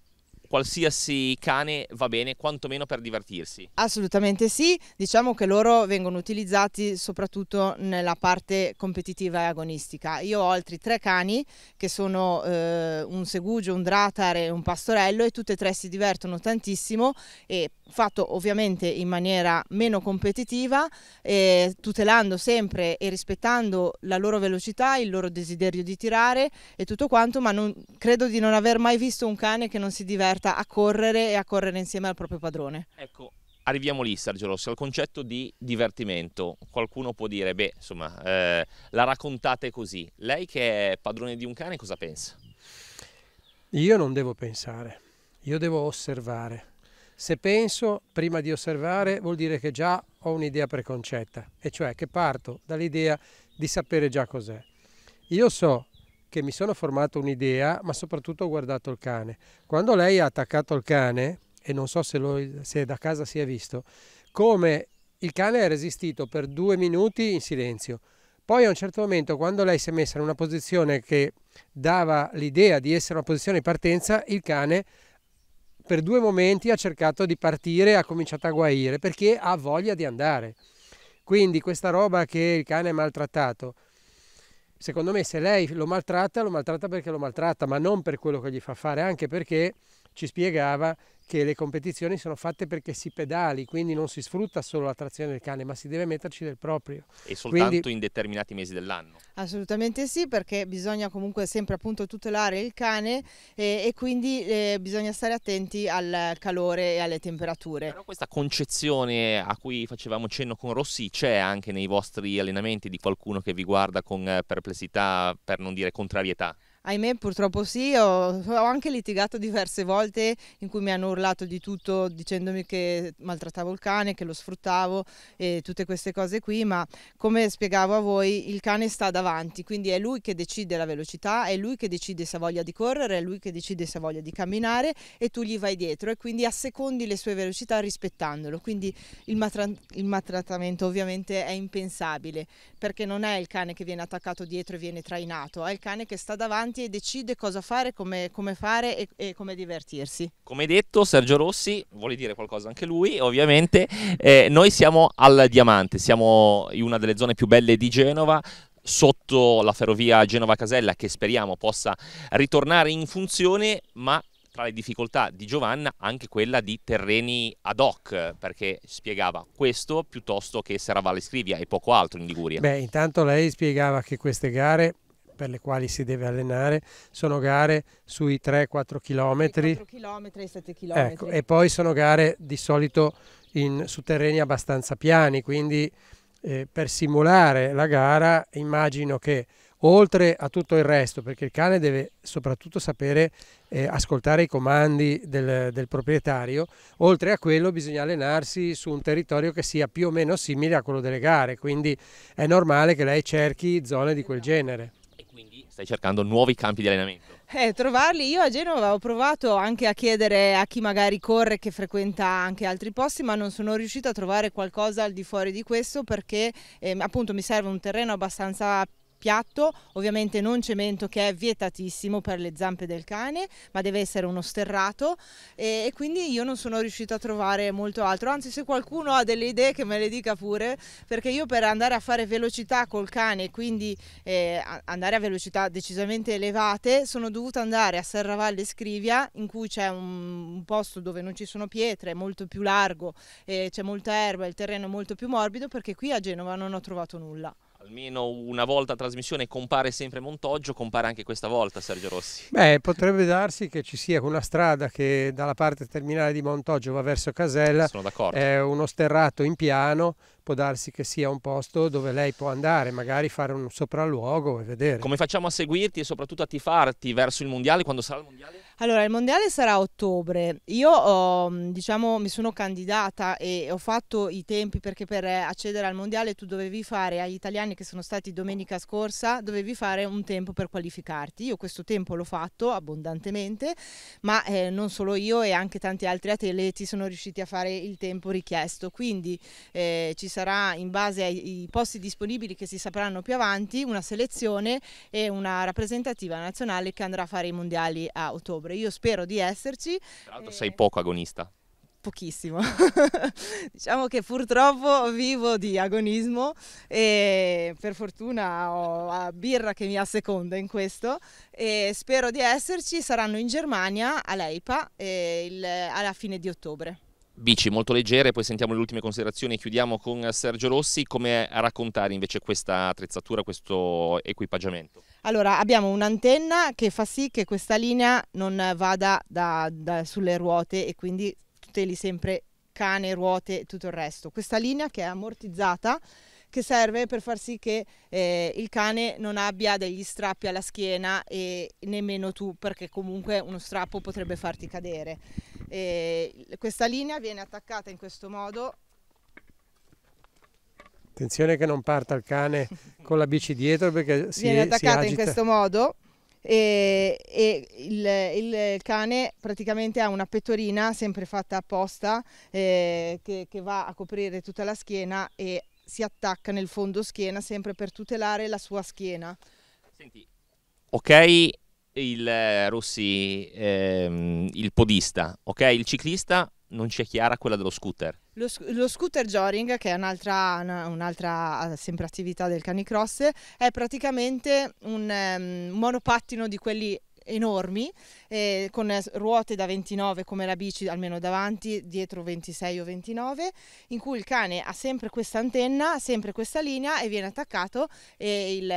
qualsiasi cane va bene, quantomeno per divertirsi. Assolutamente sì, diciamo che loro vengono utilizzati soprattutto nella parte competitiva e agonistica. Io ho altri tre cani che sono eh, un segugio, un dratar e un pastorello e tutte e tre si divertono tantissimo e fatto ovviamente in maniera meno competitiva, eh, tutelando sempre e rispettando la loro velocità, il loro desiderio di tirare e tutto quanto, ma non, credo di non aver mai visto un cane che non si diverte abituata a correre e a correre insieme al proprio padrone. Ecco, arriviamo lì Sergio Rossi, al concetto di divertimento. Qualcuno può dire, beh, insomma, eh, la raccontate così. Lei che è padrone di un cane cosa pensa? Io non devo pensare, io devo osservare. Se penso, prima di osservare, vuol dire che già ho un'idea preconcetta, e cioè che parto dall'idea di sapere già cos'è. Io so che mi sono formato un'idea, ma soprattutto ho guardato il cane. Quando lei ha attaccato il cane, e non so se, lo, se da casa si è visto, come il cane ha resistito per due minuti in silenzio. Poi a un certo momento, quando lei si è messa in una posizione che dava l'idea di essere una posizione di partenza, il cane per due momenti ha cercato di partire, ha cominciato a guaire perché ha voglia di andare. Quindi questa roba che il cane è maltrattato, secondo me se lei lo maltratta, lo maltratta perché lo maltratta, ma non per quello che gli fa fare, anche perché ci spiegava che le competizioni sono fatte perché si pedali, quindi non si sfrutta solo la trazione del cane, ma si deve metterci del proprio. E soltanto quindi... in determinati mesi dell'anno. Assolutamente sì, perché bisogna comunque sempre appunto tutelare il cane eh, e quindi eh, bisogna stare attenti al calore e alle temperature. Però questa concezione a cui facevamo cenno con Rossi c'è anche nei vostri allenamenti di qualcuno che vi guarda con eh, perplessità, per non dire contrarietà? Ahimè purtroppo sì, ho, ho, anche litigato diverse volte in cui mi hanno urlato di tutto dicendomi che maltrattavo il cane, che lo sfruttavo e tutte queste cose qui, ma come spiegavo a voi il cane sta davanti, quindi è lui che decide la velocità, è lui che decide se ha voglia di correre, è lui che decide se ha voglia di camminare e tu gli vai dietro e quindi assecondi le sue velocità rispettandolo, quindi il, il maltrattamento ovviamente è impensabile perché non è il cane che viene attaccato dietro e viene trainato, è il cane che sta davanti avanti e decide cosa fare, come, come fare e, e, come divertirsi. Come detto, Sergio Rossi vuole dire qualcosa anche lui, ovviamente. Eh, noi siamo al Diamante, siamo in una delle zone più belle di Genova sotto la ferrovia Genova-Casella che speriamo possa ritornare in funzione, ma tra le difficoltà di Giovanna anche quella di terreni ad hoc, perché spiegava questo piuttosto che Serravalle Scrivia e poco altro in Liguria. Beh, intanto lei spiegava che queste gare per le quali si deve allenare sono gare sui 3-4 km, 4 km, 7 km. Ecco, e poi sono gare di solito in, su terreni abbastanza piani, quindi eh, per simulare la gara immagino che oltre a tutto il resto, perché il cane deve soprattutto sapere eh, ascoltare i comandi del, del, proprietario, oltre a quello bisogna allenarsi su un territorio che sia più o meno simile a quello delle gare, quindi è normale che lei cerchi zone di quel esatto. genere. Quindi stai cercando nuovi campi di allenamento. Eh, trovarli. Io a Genova ho provato anche a chiedere a chi magari corre, che frequenta anche altri posti, ma non sono riuscita a trovare qualcosa al di fuori di questo perché eh, appunto mi serve un terreno abbastanza piatto, ovviamente non cemento che è vietatissimo per le zampe del cane, ma deve essere uno sterrato e, e quindi io non sono riuscita a trovare molto altro, anzi se qualcuno ha delle idee che me le dica pure, perché io per andare a fare velocità col cane, quindi eh, andare a velocità decisamente elevate, sono dovuta andare a Serravalle Scrivia in cui c'è un, un, posto dove non ci sono pietre, è molto più largo, eh, c'è molta erba, il terreno è molto più morbido perché qui a Genova non ho trovato nulla almeno una volta a trasmissione compare sempre Montoggio, compare anche questa volta Sergio Rossi. Beh, potrebbe darsi che ci sia quella strada che dalla parte terminale di Montoggio va verso Casella. Sono d'accordo. È uno sterrato in piano, può darsi che sia un posto dove lei può andare, magari fare un sopralluogo e vedere. Come facciamo a seguirti e soprattutto a tifarti verso il mondiale quando sarà il mondiale? Allora, il mondiale sarà a ottobre. Io ho, mm, diciamo, mi sono candidata e ho fatto i tempi perché per eh, accedere al mondiale tu dovevi fare agli italiani che sono stati domenica scorsa, dovevi fare un tempo per qualificarti. Io questo tempo l'ho fatto abbondantemente, ma eh, non solo io e anche tanti altri atleti sono riusciti a fare il tempo richiesto. Quindi eh, ci sarà in base ai, ai posti disponibili che si sapranno più avanti una selezione e una rappresentativa nazionale che andrà a fare i mondiali a ottobre favore, io spero di esserci. Tra l'altro e... Eh, sei poco agonista pochissimo. [laughs] diciamo che purtroppo vivo di agonismo e per fortuna ho la birra che mi asseconda in questo e spero di esserci, saranno in Germania all'EIPA eh, alla fine di ottobre bici molto leggere, poi sentiamo le ultime considerazioni e chiudiamo con Sergio Rossi. Come raccontare invece questa attrezzatura, questo equipaggiamento? Allora, abbiamo un'antenna che fa sì che questa linea non vada da, da, sulle ruote e quindi tuteli sempre cane, ruote e tutto il resto. Questa linea che è ammortizzata che serve per far sì che eh, il cane non abbia degli strappi alla schiena e nemmeno tu perché comunque uno strappo potrebbe farti cadere. E questa linea viene attaccata in questo modo. Attenzione che non parta il cane [laughs] con la bici dietro perché si Viene attaccata si in questo modo e, e il, il, cane praticamente ha una pettorina sempre fatta apposta eh, che, che va a coprire tutta la schiena e si attacca nel fondo schiena sempre per tutelare la sua schiena. Senti, ok il eh, Rossi, ehm, il podista, ok il ciclista, non c'è chiara quella dello scooter. Lo, lo scooter joring, che è un'altra, un'altra ah, sempre attività del canicross, è praticamente un um, monopattino di quelli enormi eh, con ruote da 29 come la bici, almeno davanti, dietro 26 o 29, in cui il cane ha sempre questa antenna, sempre questa linea e viene attaccato e il,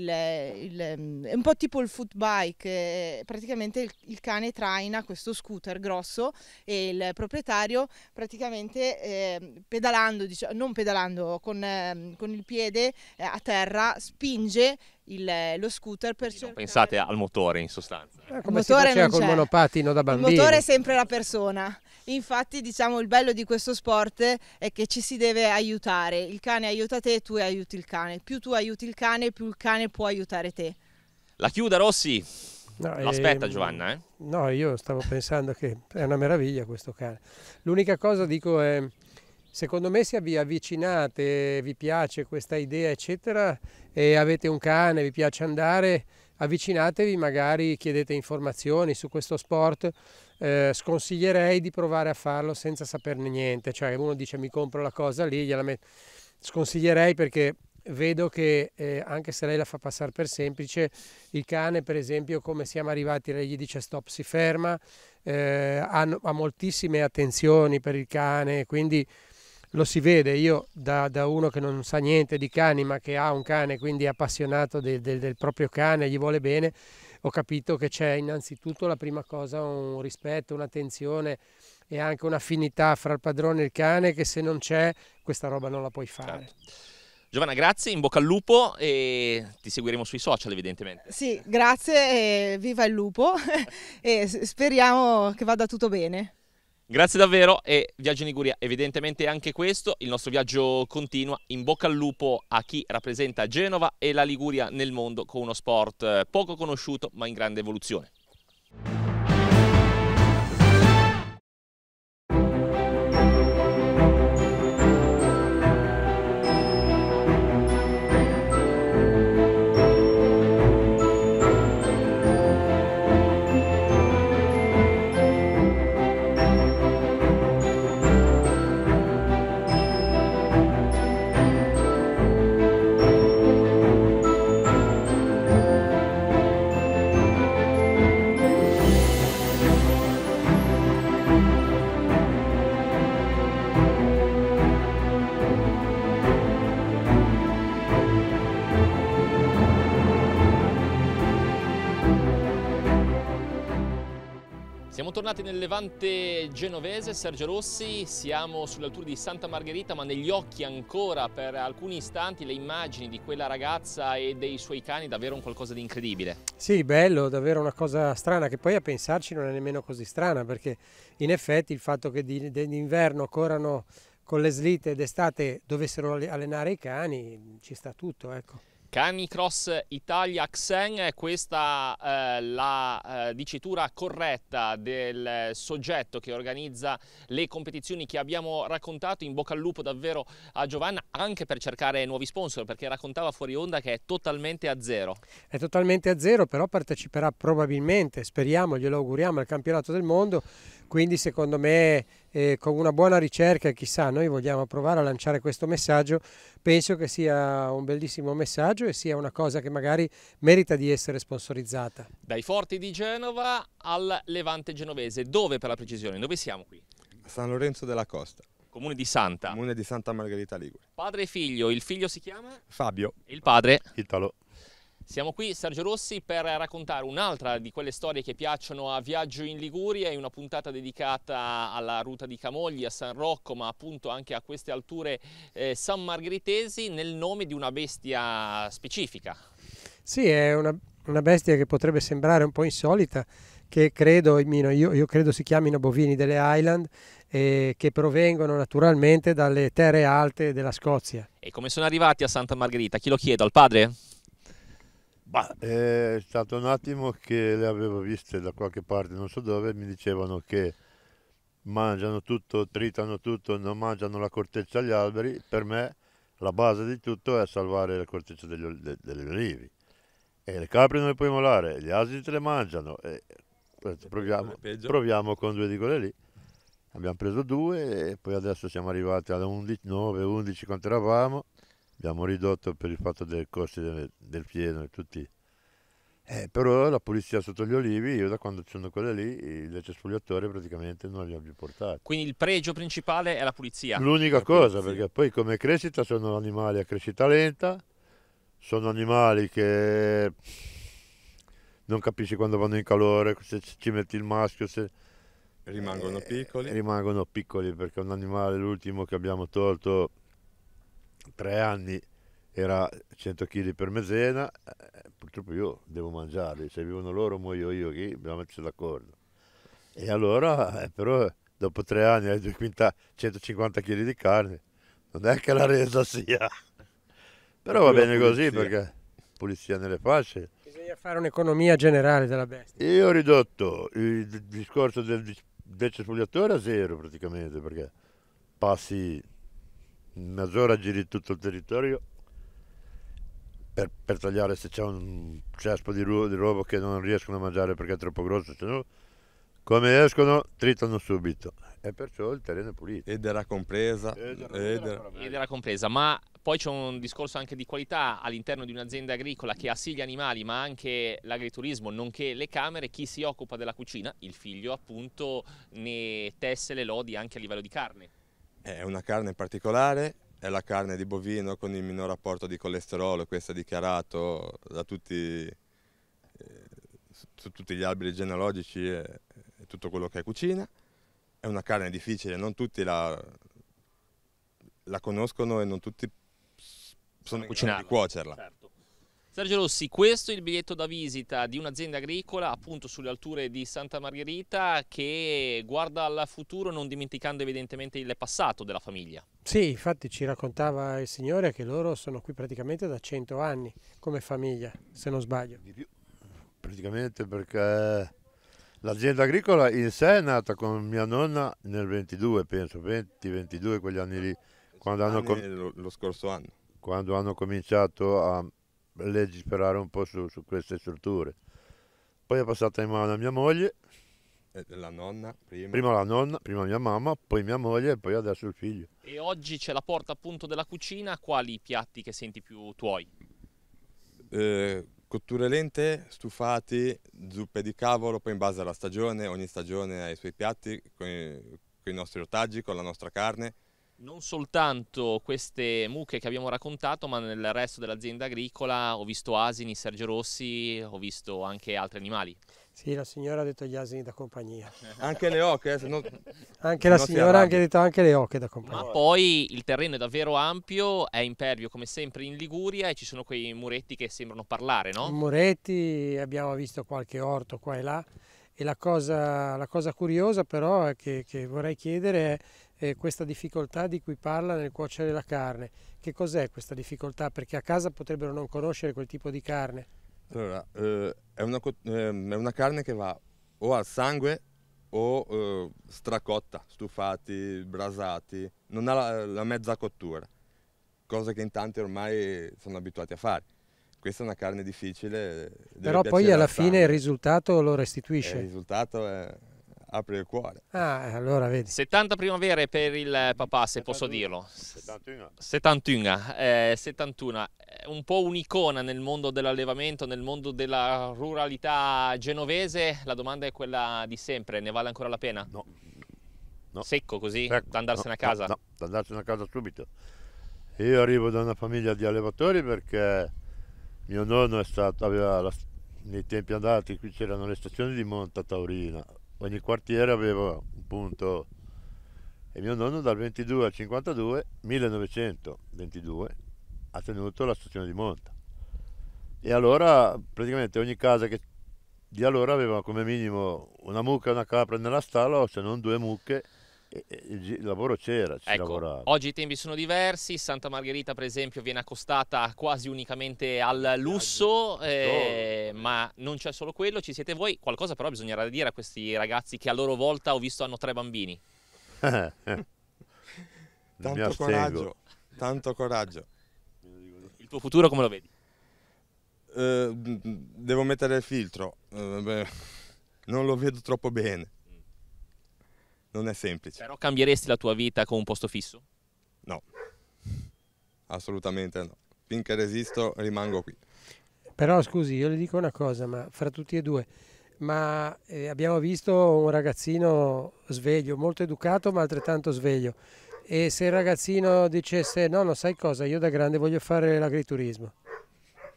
il, il, mm, è un po' tipo il foot bike, praticamente il, cane traina questo scooter grosso e il proprietario praticamente eh, pedalando, diciamo, non pedalando, con, ehm, con il piede eh, a terra spinge il, lo scooter per Quindi cercare... pensate al motore in sostanza. Eh, come il motore col c'è. monopattino da bambino. Il motore è sempre la persona. Infatti, diciamo, il bello di questo sport è che ci si deve aiutare. Il cane aiuta te, tu aiuti il cane. Più tu aiuti il cane, più il cane può aiutare te. La chiuda Rossi. No, Aspetta, eh, Giovanna. Eh. No, io stavo pensando che è una meraviglia questo cane. L'unica cosa dico è, secondo me se vi avvicinate, vi piace questa idea, eccetera, e avete un cane, vi piace andare, avvicinatevi, magari chiedete informazioni su questo sport, eh, sconsiglierei di provare a farlo senza saperne niente, cioè uno dice mi compro la cosa lì, gliela metto, sconsiglierei perché vedo che eh, anche se lei la fa passare per semplice, il cane per esempio come siamo arrivati, lei gli dice stop, si ferma, eh, ha, ha moltissime attenzioni per il cane, quindi lo si vede, io da, da, uno che non sa niente di cani ma che ha un cane quindi è appassionato del, del, del proprio cane, gli vuole bene, ho capito che c'è innanzitutto la prima cosa un rispetto, un'attenzione e anche un'affinità fra il padrone e il cane che se non c'è questa roba non la puoi fare. Certo. Giovanna, grazie, in bocca al lupo e ti seguiremo sui social evidentemente. Sì, grazie e viva il lupo [laughs] e speriamo che vada tutto bene. Grazie davvero e Viaggio in Liguria, evidentemente anche questo, il nostro viaggio continua, in bocca al lupo a chi rappresenta Genova e la Liguria nel mondo con uno sport eh, poco conosciuto ma in grande evoluzione. tornati nel Levante genovese, Sergio Rossi, siamo sulle alture di Santa Margherita ma negli occhi ancora per alcuni istanti le immagini di quella ragazza e dei suoi cani, davvero un qualcosa di incredibile. Sì, bello, davvero una cosa strana che poi a pensarci non è nemmeno così strana perché in effetti il fatto che d'inverno corrano con le slite d'estate dovessero allenare i cani ci sta tutto, ecco. Canicross Italia Xen, è questa eh, la eh, dicitura corretta del soggetto che organizza le competizioni che abbiamo raccontato, in bocca al lupo davvero a Giovanna, anche per cercare nuovi sponsor, perché raccontava fuori onda che è totalmente a zero. È totalmente a zero, però parteciperà probabilmente, speriamo, glielo auguriamo, al campionato del mondo, quindi secondo me e con una buona ricerca, chissà, noi vogliamo provare a lanciare questo messaggio, penso che sia un bellissimo messaggio e sia una cosa che magari merita di essere sponsorizzata. Dai forti di Genova al Levante genovese, dove per la precisione? Dove siamo qui? San Lorenzo della Costa. Comune di Santa. Comune di Santa Margherita Ligure. Padre e figlio, il figlio si chiama? Fabio. E il padre? Italo. Siamo qui Sergio Rossi per raccontare un'altra di quelle storie che piacciono a Viaggio in Liguria, in una puntata dedicata alla ruta di Camogli, a San Rocco, ma appunto anche a queste alture eh, san Margheritesi nel nome di una bestia specifica. Sì, è una, una, bestia che potrebbe sembrare un po' insolita, che credo, io, io credo si chiamino bovini delle Highland eh, che provengono naturalmente dalle terre alte della Scozia. E come sono arrivati a Santa Margherita? Chi lo chiede? Al padre? Bah, eh, è stato un attimo che le avevo viste da qualche parte, non so dove, mi dicevano che mangiano tutto, tritano tutto, non mangiano la corteccia agli alberi. Per me la base di tutto è salvare la corteccia degli, de, degli olivi. E le capre non le puoi molare, gli asini te le mangiano. E, eh, proviamo, proviamo, con due di quelle lì. Abbiamo preso due e poi adesso siamo arrivati alle 11, 9, 11 quanto eravamo abbiamo ridotto per il fatto dei costi del, del fieno e tutti. Eh, però la pulizia sotto gli olivi, io da quando ci sono quelle lì, il cespugliatore praticamente non li ho più portati. Quindi il pregio principale è la pulizia? L'unica cosa, pulizia. perché poi come crescita sono animali a crescita lenta, sono animali che non capisci quando vanno in calore, se ci metti il maschio, se... Rimangono eh, piccoli? Rimangono piccoli perché un animale, l'ultimo che abbiamo tolto, tre anni era 100 kg per mezzena, eh, purtroppo io devo mangiare, se vivono loro muoio io, chi? bisogna mettersi d'accordo. E allora, eh, però, dopo tre anni hai 150 kg di carne, non è che la resa sia. Però va bene così perché pulizia nelle fasce. Bisogna fare un'economia generale della bestia. Io ho ridotto il discorso del decesfogliatore a zero praticamente perché passi mezz'ora giri tutto il territorio per, per tagliare se c'è un cespo di, ru- di robo che non riescono a mangiare perché è troppo grosso, se no come escono tritano subito e perciò il terreno è pulito. Ed era compresa. Ed era, ed era, ed era compresa, ma poi c'è un discorso anche di qualità all'interno di un'azienda agricola che ha sì gli animali ma anche l'agriturismo nonché le camere, chi si occupa della cucina, il figlio appunto, ne tesse le lodi anche a livello di carne. È una carne particolare, è la carne di bovino con il minor rapporto di colesterolo, questo è dichiarato da tutti, eh, su tutti gli alberi genealogici e, e tutto quello che è cucina. È una carne difficile, non tutti la, la conoscono e non tutti sono in grado di cuocerla. Certo. Sergio Rossi, questo è il biglietto da visita di un'azienda agricola appunto sulle alture di Santa Margherita che guarda al futuro non dimenticando evidentemente il passato della famiglia. Sì, infatti ci raccontava il signore che loro sono qui praticamente da 100 anni come famiglia, se non sbaglio. Di più, praticamente perché l'azienda agricola in sé è nata con mia nonna nel 22, penso, 20-22 quegli anni lì. Quando hanno, lo, lo scorso anno. Quando hanno cominciato a legiferare un po' su, su queste strutture. Poi è passata in mano a mia moglie. Eh, la nonna prima. prima la nonna, prima mia mamma, poi mia moglie e poi adesso il figlio. E oggi c'è la porta appunto della cucina, quali piatti che senti più tuoi? Eh, cotture lente, stufati, zuppe di cavolo, poi in base alla stagione, ogni stagione ha i suoi piatti con i, con i nostri ortaggi, con la nostra carne non soltanto queste mucche che abbiamo raccontato, ma nel resto dell'azienda agricola ho visto asini, Sergio Rossi, ho visto anche altri animali. Sì, la signora ha detto gli asini da compagnia. [laughs] anche le oche, eh, no, Anche la signora ha detto anche le oche da compagnia. Ma poi il terreno è davvero ampio, è impervio come sempre in Liguria e ci sono quei muretti che sembrano parlare, no? Muretti, abbiamo visto qualche orto qua e là. E la cosa, la cosa curiosa però che, che vorrei chiedere è eh, questa difficoltà di cui parla nel cuocere la carne. Che cos'è questa difficoltà? Perché a casa potrebbero non conoscere quel tipo di carne. Allora, eh, è, una, eh, è, una, carne che va o al sangue o eh, stracotta, stufati, brasati, non ha la, la mezza cottura, cosa che in tanti ormai sono abituati a fare questa è una carne difficile. Però poi alla fine il risultato lo eh, restituisce. Il risultato è, apre il cuore. Ah, eh, allora vedi. 70 primavere per il papà, se 71. posso dirlo. 71. 71, eh, Un po' un'icona nel mondo dell'allevamento, nel mondo della ruralità genovese. La domanda è quella di sempre, ne vale ancora la pena? No. no. Secco così, secco. da andarsene no, a casa? No, no, da andarsene a casa subito. Io arrivo da una famiglia di allevatori perché mio nonno è stato, aveva, nei tempi andati qui c'erano le stazioni di Monta Taurina, ogni quartiere aveva un punto e mio nonno dal 22 al 52, 1922, ha tenuto la stazione di Monta. E allora praticamente ogni casa che di allora aveva come minimo una mucca e una capra nella stalla, o se non due mucche il lavoro c'era, ci ecco, Oggi i tempi sono diversi, Santa Margherita per esempio viene accostata quasi unicamente al lusso, eh, ma non c'è solo quello, ci siete voi, qualcosa però bisognerà dire a questi ragazzi che a loro volta ho visto hanno tre bambini. [laughs] tanto coraggio, tanto coraggio. Il tuo futuro come lo vedi? Eh, devo mettere il filtro, eh, non lo vedo troppo bene non è semplice. Però cambieresti la tua vita con un posto fisso? No, assolutamente no. Finché resisto rimango qui. Però scusi, io le dico una cosa, ma fra tutti e due, ma eh, abbiamo visto un ragazzino sveglio, molto educato ma altrettanto sveglio. E se il ragazzino dicesse no, non sai cosa, io da grande voglio fare l'agriturismo,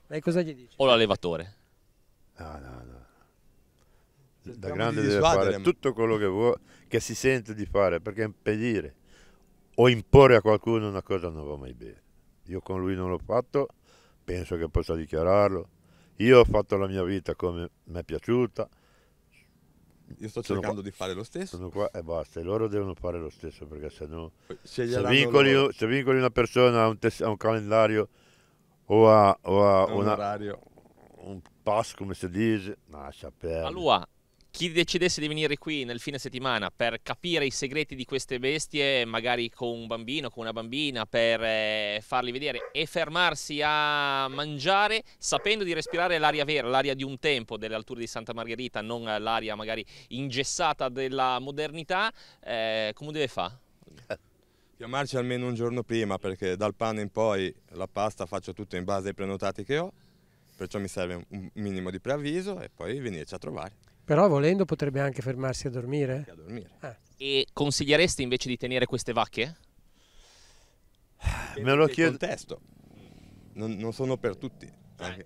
lei cosa gli dice? O l'allevatore? No, no, no. Da grande deve fare tutto quello che vuole che si sente di fare, perché impedire o imporre a qualcuno una cosa non va mai bene. Io con lui non l'ho fatto, penso che possa dichiararlo. Io ho fatto la mia vita come mi è piaciuta. Io sto cercando qua. di fare lo stesso. Sono qua e basta, e loro devono fare lo stesso perché sennò, se no. Loro... Se vincoli, una persona a un, a un calendario o a, o a un, una, un pass, come si dice, lascia no, perdere. Allora, chi decidesse di venire qui nel fine settimana per capire i segreti di queste bestie, magari con un bambino, con una bambina, per eh, farli vedere e fermarsi a mangiare, sapendo di respirare l'aria vera, l'aria di un tempo delle alture di Santa Margherita, non l'aria magari ingessata della modernità, eh, come deve fare? Eh, chiamarci almeno un giorno prima perché dal pane in poi la pasta faccio tutto in base ai prenotati che ho, perciò mi serve un minimo di preavviso e poi venirci a trovare. Però volendo potrebbe anche fermarsi a dormire. A dormire. Ah. E consiglieresti invece di tenere queste vacche? Me lo chiedo. Contesto. Non, non sono per tutti. Eh.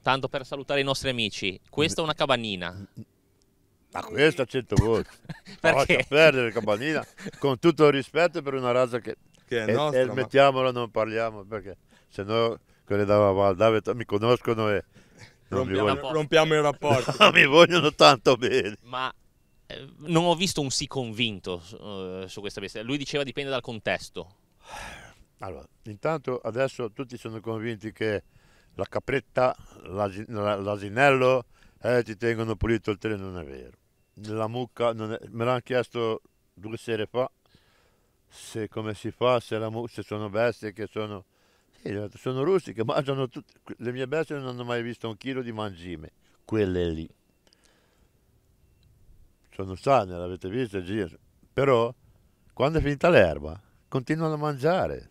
Tanto per salutare i nostri amici, questa è una cabannina. Ma questa 100 volte. [laughs] Perché? Lascia perdere cabannina, con tutto il rispetto per una razza che, che è e, nostra. E ma... non parliamo, perché se no quelle da Val mi conoscono e rompiamo, voglio... rompiamo il rapporto. [laughs] No, mi vogliono tanto bene. Ma eh, non ho visto un sì convinto uh, su questa bestia. Lui diceva dipende dal contesto. Allora, intanto adesso tutti sono convinti che la capretta, l'as- l'asinello, eh, ti tengono pulito il terreno, non è vero. La mucca, è... me l'hanno chiesto due sere fa, se come si fa, se, mu- se sono bestie che sono eh, sono russi che mangiano tutte. Le mie bestie non hanno mai visto un chilo di mangime, quelle lì. Sono sane, l'avete visto, Però, quando è finita l'erba, continuano a mangiare.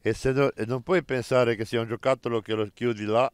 E, no, e non puoi pensare che sia un giocattolo che lo chiudi là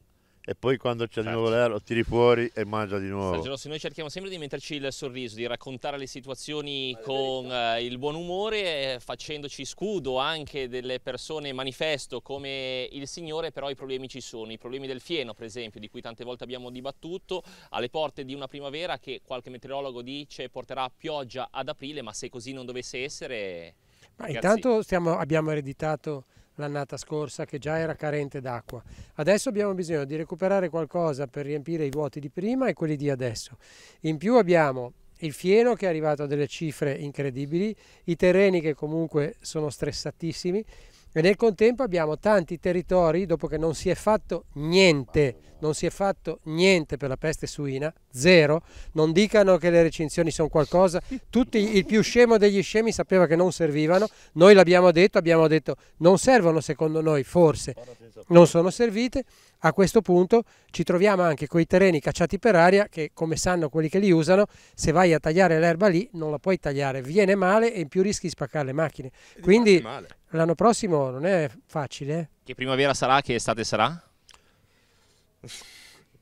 e poi quando c'è certo. di nuovo certo. l'air lo tiri fuori e mangia di nuovo. Sergio Rossi, noi cerchiamo sempre di metterci il sorriso, di raccontare le situazioni All con eh, il buon umore, eh, facendoci scudo anche delle persone manifesto come il signore, però i problemi ci sono, i problemi del fieno per esempio, di cui tante volte abbiamo dibattuto, alle porte di una primavera che qualche meteorologo dice porterà pioggia ad aprile, ma se così non dovesse essere... Ma intanto stiamo, abbiamo ereditato l'annata scorsa che già era carente d'acqua. Adesso abbiamo bisogno di recuperare qualcosa per riempire i vuoti di prima e quelli di adesso. In più abbiamo il fieno che è arrivato a delle cifre incredibili, i terreni che comunque sono stressatissimi e nel contempo abbiamo tanti territori dopo che non si è fatto niente, non si è fatto niente per la peste suina, zero, non dicano che le recinzioni sono qualcosa, tutti, il più scemo degli scemi sapeva che non servivano, noi l'abbiamo detto, abbiamo detto non servono secondo noi, forse non sono servite, a questo punto ci troviamo anche con i terreni cacciati per aria che come sanno quelli che li usano, se vai a tagliare l'erba lì non la puoi tagliare, viene male e in più rischi di spaccare le macchine. Quindi L'anno prossimo non è facile. Eh? Che primavera sarà, che estate sarà?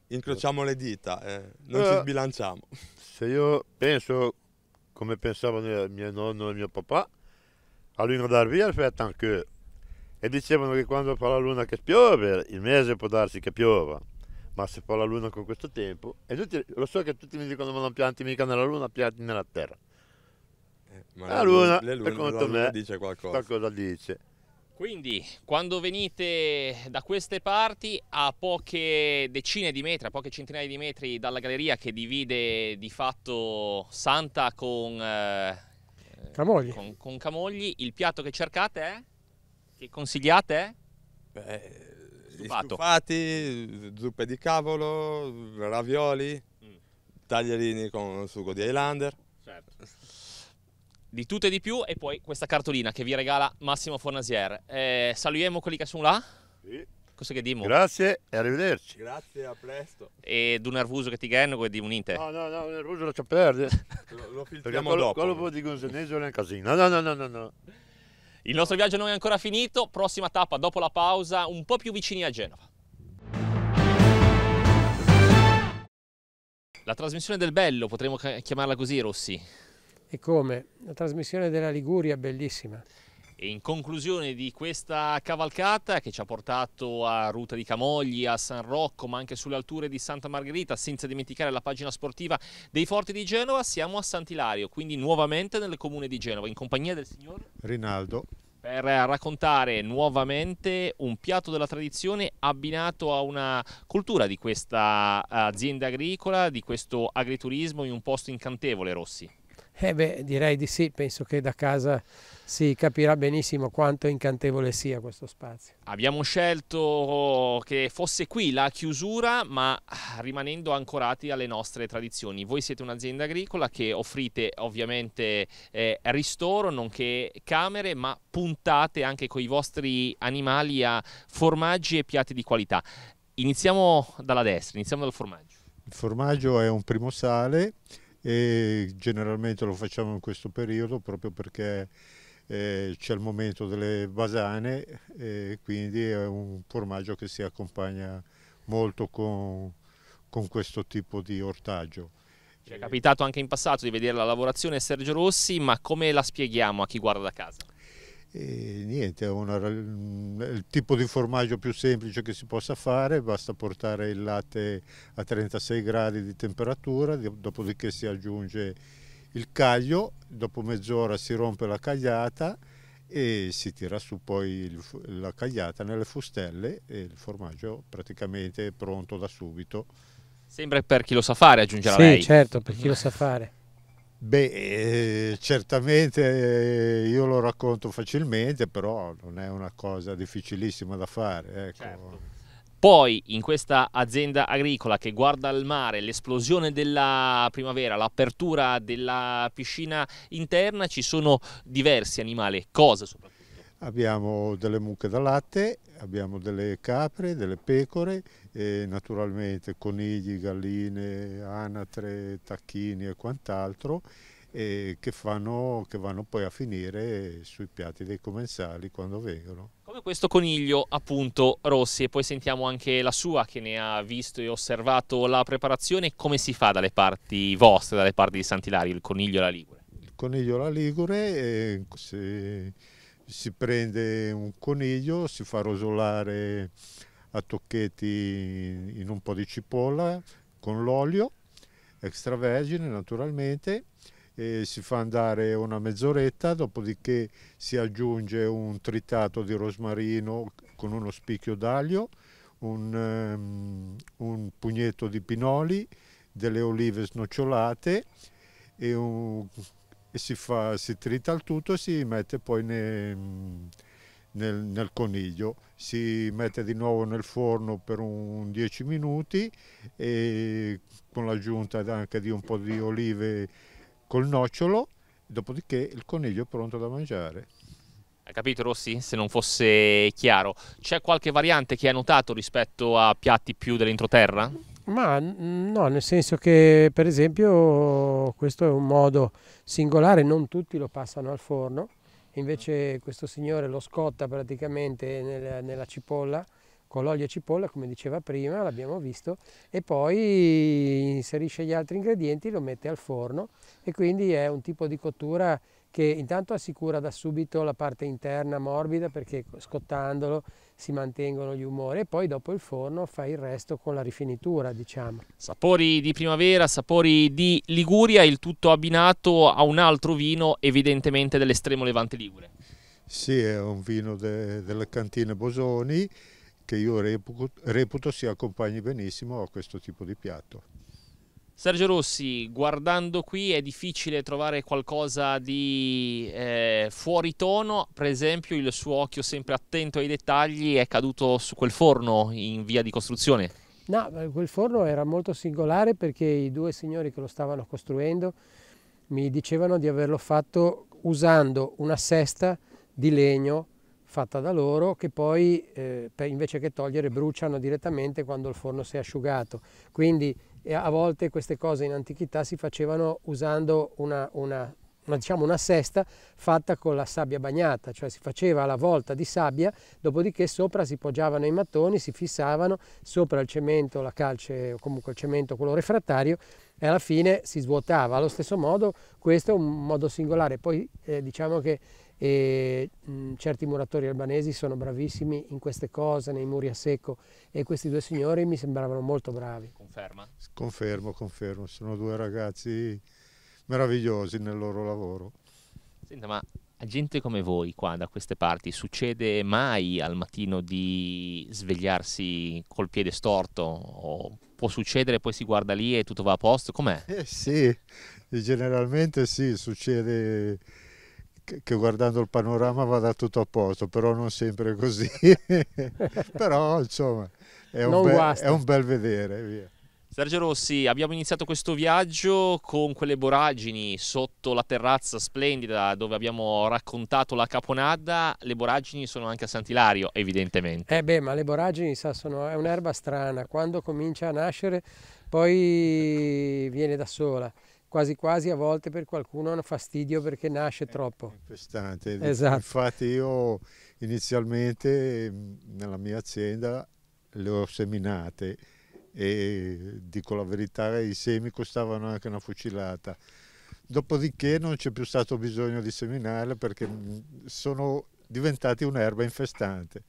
Incrociamo le dita, eh. non eh, ci sbilanciamo. Se io penso come pensavano mio nonno e mio papà, a luna d'arvia aspetta anche. E dicevano che quando fa la luna che piove, il mese può darsi che piova, ma se fa la luna con questo tempo, e tutti, lo so che tutti mi dicono ma non pianti mica nella luna, pianti nella terra. Ma la luna, le lune, per conto luna me, dice qualcosa. qualcosa dice. Quindi quando venite da queste parti a poche decine di metri, a poche centinaia di metri dalla galleria che divide di fatto Santa con, eh, Camogli. Con, con Camogli, il piatto che cercate è? Che consigliate è? Beh, Stufato. stufati, zuppe di cavolo, ravioli, mm. tagliarini con sugo di Highlander. Certo di tutto e di più e poi questa cartolina che vi regala Massimo Fornasier. Eh, salutiamo quelli che sono là. Sì. Cosa che dimo? Grazie e arrivederci. Grazie, a presto. E du nervoso che ti genno e di unite. No, no, no, nervoso lo ci perde. [laughs] lo, lo filtriamo dopo. Quello può di Gonzanesio è un casino. No, no, no, no, no. Il nostro viaggio non è ancora finito, prossima tappa dopo la pausa, un po' più vicini a Genova. La trasmissione del bello, potremmo chiamarla così, Rossi e come. La trasmissione della Liguria è bellissima. E in conclusione di questa cavalcata che ci ha portato a Ruta di Camogli, a San Rocco, ma anche sulle alture di Santa Margherita, senza dimenticare la pagina sportiva dei Forti di Genova, siamo a Sant'Ilario, quindi nuovamente nel comune di Genova, in compagnia del signor Rinaldo per raccontare nuovamente un piatto della tradizione abbinato a una cultura di questa eh, azienda agricola, di questo agriturismo in un posto incantevole, Rossi. Eh beh, direi di sì, penso che da casa si capirà benissimo quanto incantevole sia questo spazio. Abbiamo scelto che fosse qui la chiusura, ma ah, rimanendo ancorati alle nostre tradizioni. Voi siete un'azienda agricola che offrite ovviamente eh, ristoro, nonché camere, ma puntate anche con i vostri animali a formaggi e piatti di qualità. Iniziamo dalla destra, iniziamo dal formaggio. Il formaggio è un primo sale e generalmente lo facciamo in questo periodo proprio perché eh, c'è il momento delle basane e quindi è un formaggio che si accompagna molto con, con questo tipo di ortaggio. Ci è capitato anche in passato di vedere la lavorazione Sergio Rossi, ma come la spieghiamo a chi guarda da casa? E niente, è il tipo di formaggio più semplice che si possa fare, basta portare il latte a 36 gradi di temperatura, dopodiché si aggiunge il caglio, dopo mezz'ora si rompe la cagliata e si tira su poi il, la cagliata nelle fustelle e il formaggio praticamente è pronto da subito. Sembra per chi lo sa fare, aggiungere sì, lei. Sì, certo, per mm. chi lo sa fare. Beh, eh, certamente eh, io lo racconto facilmente, però non è una cosa difficilissima da fare. Ecco. Certo. Poi in questa azienda agricola che guarda al mare, l'esplosione della primavera, l'apertura della piscina interna, ci sono diversi animali, cosa soprattutto? Abbiamo delle mucche da latte, abbiamo delle capre, delle pecore e naturalmente conigli, galline, anatre, tacchini e quant'altro che, che, vanno poi a finire sui piatti dei commensali quando vengono. Come questo coniglio appunto Rossi e poi sentiamo anche la sua che ne ha visto e osservato la preparazione, come si fa dalle parti vostre, dalle parti di Sant'Ilario, il coniglio alla Ligure? Il coniglio alla Ligure... Eh, se si prende un coniglio, si fa rosolare a tocchetti in un po' di cipolla con l'olio extravergine naturalmente e si fa andare una mezz'oretta, dopodiché si aggiunge un tritato di rosmarino con uno spicchio d'aglio, un, um, un, pugnetto di pinoli, delle olive snocciolate e un e si, fa, si trita il tutto e si mette poi ne, nel, nel, coniglio. Si mette di nuovo nel forno per un 10 minuti e con l'aggiunta anche di un po' di olive col nocciolo, dopodiché il coniglio è pronto da mangiare. Hai capito Rossi? Se non fosse chiaro, c'è qualche variante che hai notato rispetto a piatti più dell'entroterra? Ma no, nel senso che per esempio questo è un modo singolare, non tutti lo passano al forno, invece questo signore lo scotta praticamente nel, nella cipolla, con l'olio e cipolla come diceva prima, l'abbiamo visto, e poi inserisce gli altri ingredienti, lo mette al forno e quindi è un tipo di cottura che intanto assicura da subito la parte interna morbida perché scottandolo si mantengono gli umori e poi dopo il forno fa il resto con la rifinitura diciamo. Sapori di primavera, sapori di Liguria, il tutto abbinato a un altro vino evidentemente dell'estremo Levante Ligure. Sì, è un vino de, delle cantine Bosoni che io reputo, reputo si accompagni benissimo a questo tipo di piatto. Sergio Rossi, guardando qui è difficile trovare qualcosa di eh, fuori tono, per esempio il suo occhio sempre attento ai dettagli è caduto su quel forno in via di costruzione. No, quel forno era molto singolare perché i due signori che lo stavano costruendo mi dicevano di averlo fatto usando una sesta di legno fatta da loro che poi eh, invece che togliere bruciano direttamente quando il forno si è asciugato. Quindi e a volte queste cose in antichità si facevano usando una, una, una, diciamo una sesta fatta con la sabbia bagnata, cioè si faceva la volta di sabbia, dopodiché sopra si poggiavano i mattoni, si fissavano sopra il cemento, la calce o comunque il cemento quello refrattario e alla fine si svuotava. Allo stesso modo questo è un modo singolare, poi eh, diciamo che e mh, certi muratori albanesi sono bravissimi in queste cose, nei muri a secco e questi due signori mi sembravano molto bravi. Conferma? Confermo, confermo, sono due ragazzi meravigliosi nel loro lavoro. Senta, ma a gente come voi qua da queste parti succede mai al mattino di svegliarsi col piede storto o può succedere poi si guarda lì e tutto va a posto? Com'è? Eh sì, generalmente sì, succede che guardando il panorama vada tutto a posto, però non sempre così. [laughs] però insomma è un, be- è un, bel vedere. Via. Sergio Rossi, abbiamo iniziato questo viaggio con quelle voragini sotto la terrazza splendida dove abbiamo raccontato la caponada. Le voragini sono anche a Sant'Ilario, evidentemente. Eh beh, ma le voragini sa, sono, è un'erba strana. Quando comincia a nascere poi viene da sola quasi quasi a volte per qualcuno è un fastidio perché nasce troppo. Infestante. [laughs] Esatto. Infatti io inizialmente nella mia azienda le ho seminate e dico la verità i semi costavano anche una fucilata. Dopodiché non c'è più stato bisogno di seminarle perché sono diventati un'erba infestante.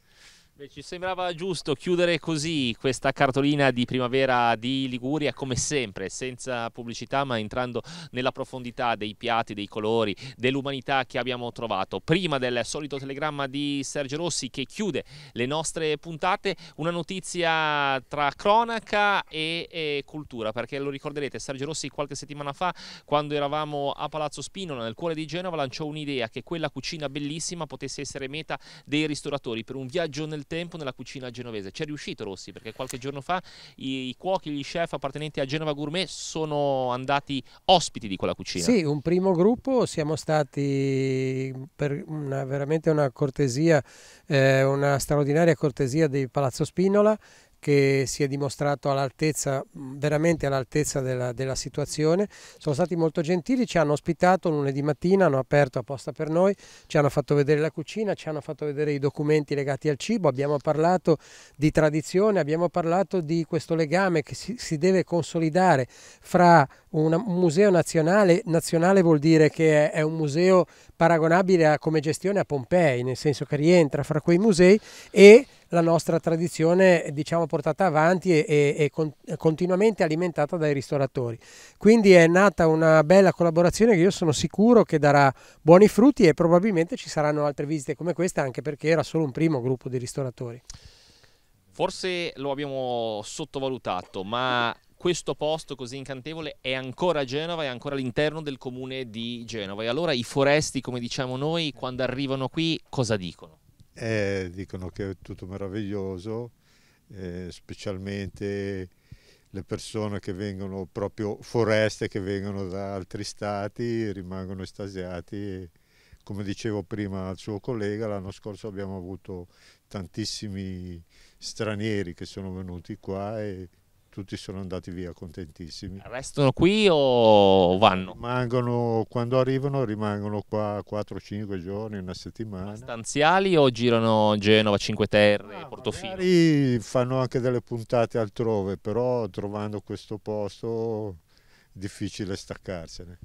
Beh, ci sembrava giusto chiudere così questa cartolina di primavera di Liguria, come sempre, senza pubblicità, ma entrando nella profondità dei piatti, dei colori, dell'umanità che abbiamo trovato. Prima del solito telegramma di Sergio Rossi che chiude le nostre puntate, una notizia tra cronaca e, e cultura, perché lo ricorderete, Sergio Rossi qualche settimana fa, quando eravamo a Palazzo Spinola, nel cuore di Genova, lanciò un'idea che quella cucina bellissima potesse essere meta dei ristoratori per un viaggio nel tempo nella cucina genovese. Ci è riuscito Rossi perché qualche giorno fa i, i cuochi, gli chef appartenenti a Genova Gourmet sono andati ospiti di quella cucina. Sì, un primo gruppo, siamo stati per una, veramente una cortesia, eh, una straordinaria cortesia di Palazzo Spinola che si è dimostrato all'altezza, veramente all'altezza della, della, situazione. Sono stati molto gentili, ci hanno ospitato lunedì mattina, hanno aperto apposta per noi, ci hanno fatto vedere la cucina, ci hanno fatto vedere i documenti legati al cibo, abbiamo parlato di tradizione, abbiamo parlato di questo legame che si, si deve consolidare fra una, un museo nazionale, nazionale vuol dire che è, è un museo paragonabile a, come gestione a Pompei, nel senso che rientra fra quei musei e la nostra tradizione diciamo, portata avanti e, e, e, continuamente alimentata dai ristoratori. Quindi è nata una bella collaborazione che io sono sicuro che darà buoni frutti e probabilmente ci saranno altre visite come questa anche perché era solo un primo gruppo di ristoratori. Forse lo abbiamo sottovalutato, ma questo posto così incantevole è ancora Genova, è ancora all'interno del comune di Genova. E allora i foresti, come diciamo noi, quando arrivano qui, cosa dicono? Eh, dicono che è tutto meraviglioso, eh, specialmente le persone che vengono proprio foreste, che vengono da altri stati, rimangono estasiati. Come dicevo prima al suo collega, l'anno scorso abbiamo avuto tantissimi stranieri che sono venuti qua e tutti sono andati via contentissimi. Restano qui o vanno? Rimangono, quando arrivano rimangono qua 4-5 giorni, una settimana. Stanziali o girano Genova, Cinque Terre, ah, Portofino? Magari fanno anche delle puntate altrove, però trovando questo posto è difficile staccarsene.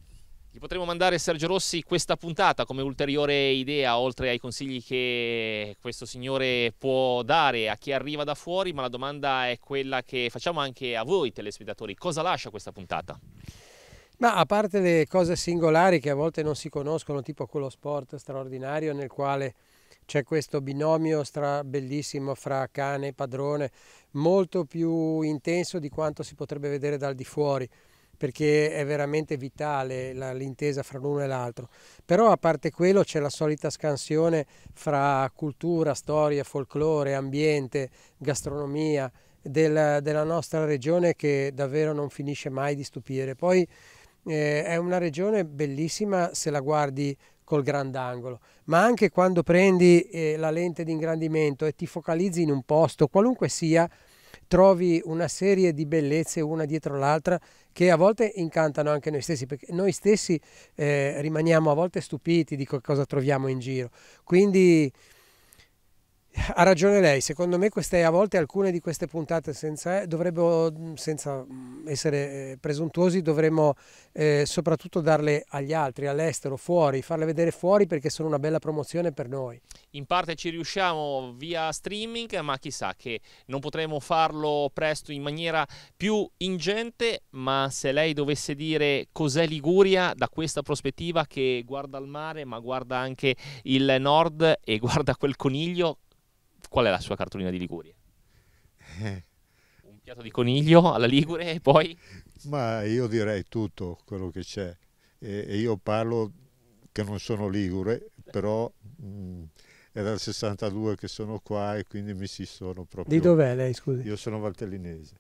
Gli potremmo mandare Sergio Rossi questa puntata come ulteriore idea, oltre ai consigli che questo signore può dare a chi arriva da fuori, ma la domanda è quella che facciamo anche a voi telespettatori. Cosa lascia questa puntata? Ma a parte le cose singolari che a volte non si conoscono, tipo quello sport straordinario nel quale c'è questo binomio stra bellissimo fra cane e padrone, molto più intenso di quanto si potrebbe vedere dal di fuori perché è veramente vitale l'intesa fra l'uno e l'altro. Però a parte quello c'è la solita scansione fra cultura, storia, folklore, ambiente, gastronomia del, della nostra regione che davvero non finisce mai di stupire. Poi eh, è una regione bellissima se la guardi col grandangolo, ma anche quando prendi eh, la lente di ingrandimento e ti focalizzi in un posto, qualunque sia, trovi una serie di bellezze una dietro l'altra che a volte incantano anche noi stessi, perché noi stessi eh, rimaniamo a volte stupiti di cosa troviamo in giro. Quindi ha ragione lei, secondo me queste, a volte alcune di queste puntate senza, eh, dovrebbero, mm, senza mm, essere eh, presuntuosi, dovremmo eh, soprattutto darle agli altri, all'estero, fuori, farle vedere fuori perché sono una bella promozione per noi. In parte ci riusciamo via streaming, ma chissà che non potremo farlo presto in maniera più ingente, ma se lei dovesse dire cos'è Liguria da questa prospettiva che guarda il mare, ma guarda anche il nord e guarda quel coniglio, qual è la sua cartolina di Liguria? Eh. Un piatto di coniglio alla Ligure e poi? Ma io direi tutto quello che c'è. E, e, io parlo che non sono Ligure, però mh, mm, è dal 62 che sono qua e quindi mi si sono proprio... Di dov'è lei, scusi? Io sono valtellinese.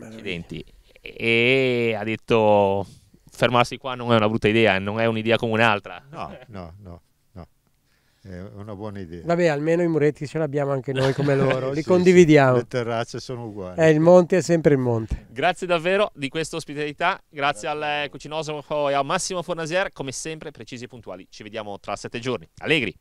Accidenti. E ha detto fermarsi qua non è una brutta idea, non è un'idea come un'altra. No, no, no. È una buona idea. Vabbè, almeno i muretti ce l'abbiamo anche noi come [laughs] loro, li sì, condividiamo. Sì, le terrazze sono uguali. Eh, il monte è sempre il monte. Grazie davvero di questa ospitalità, grazie, grazie. al eh, cucinoso e a Massimo Fornasier, come sempre precisi e puntuali. Ci vediamo tra sette giorni. Allegri!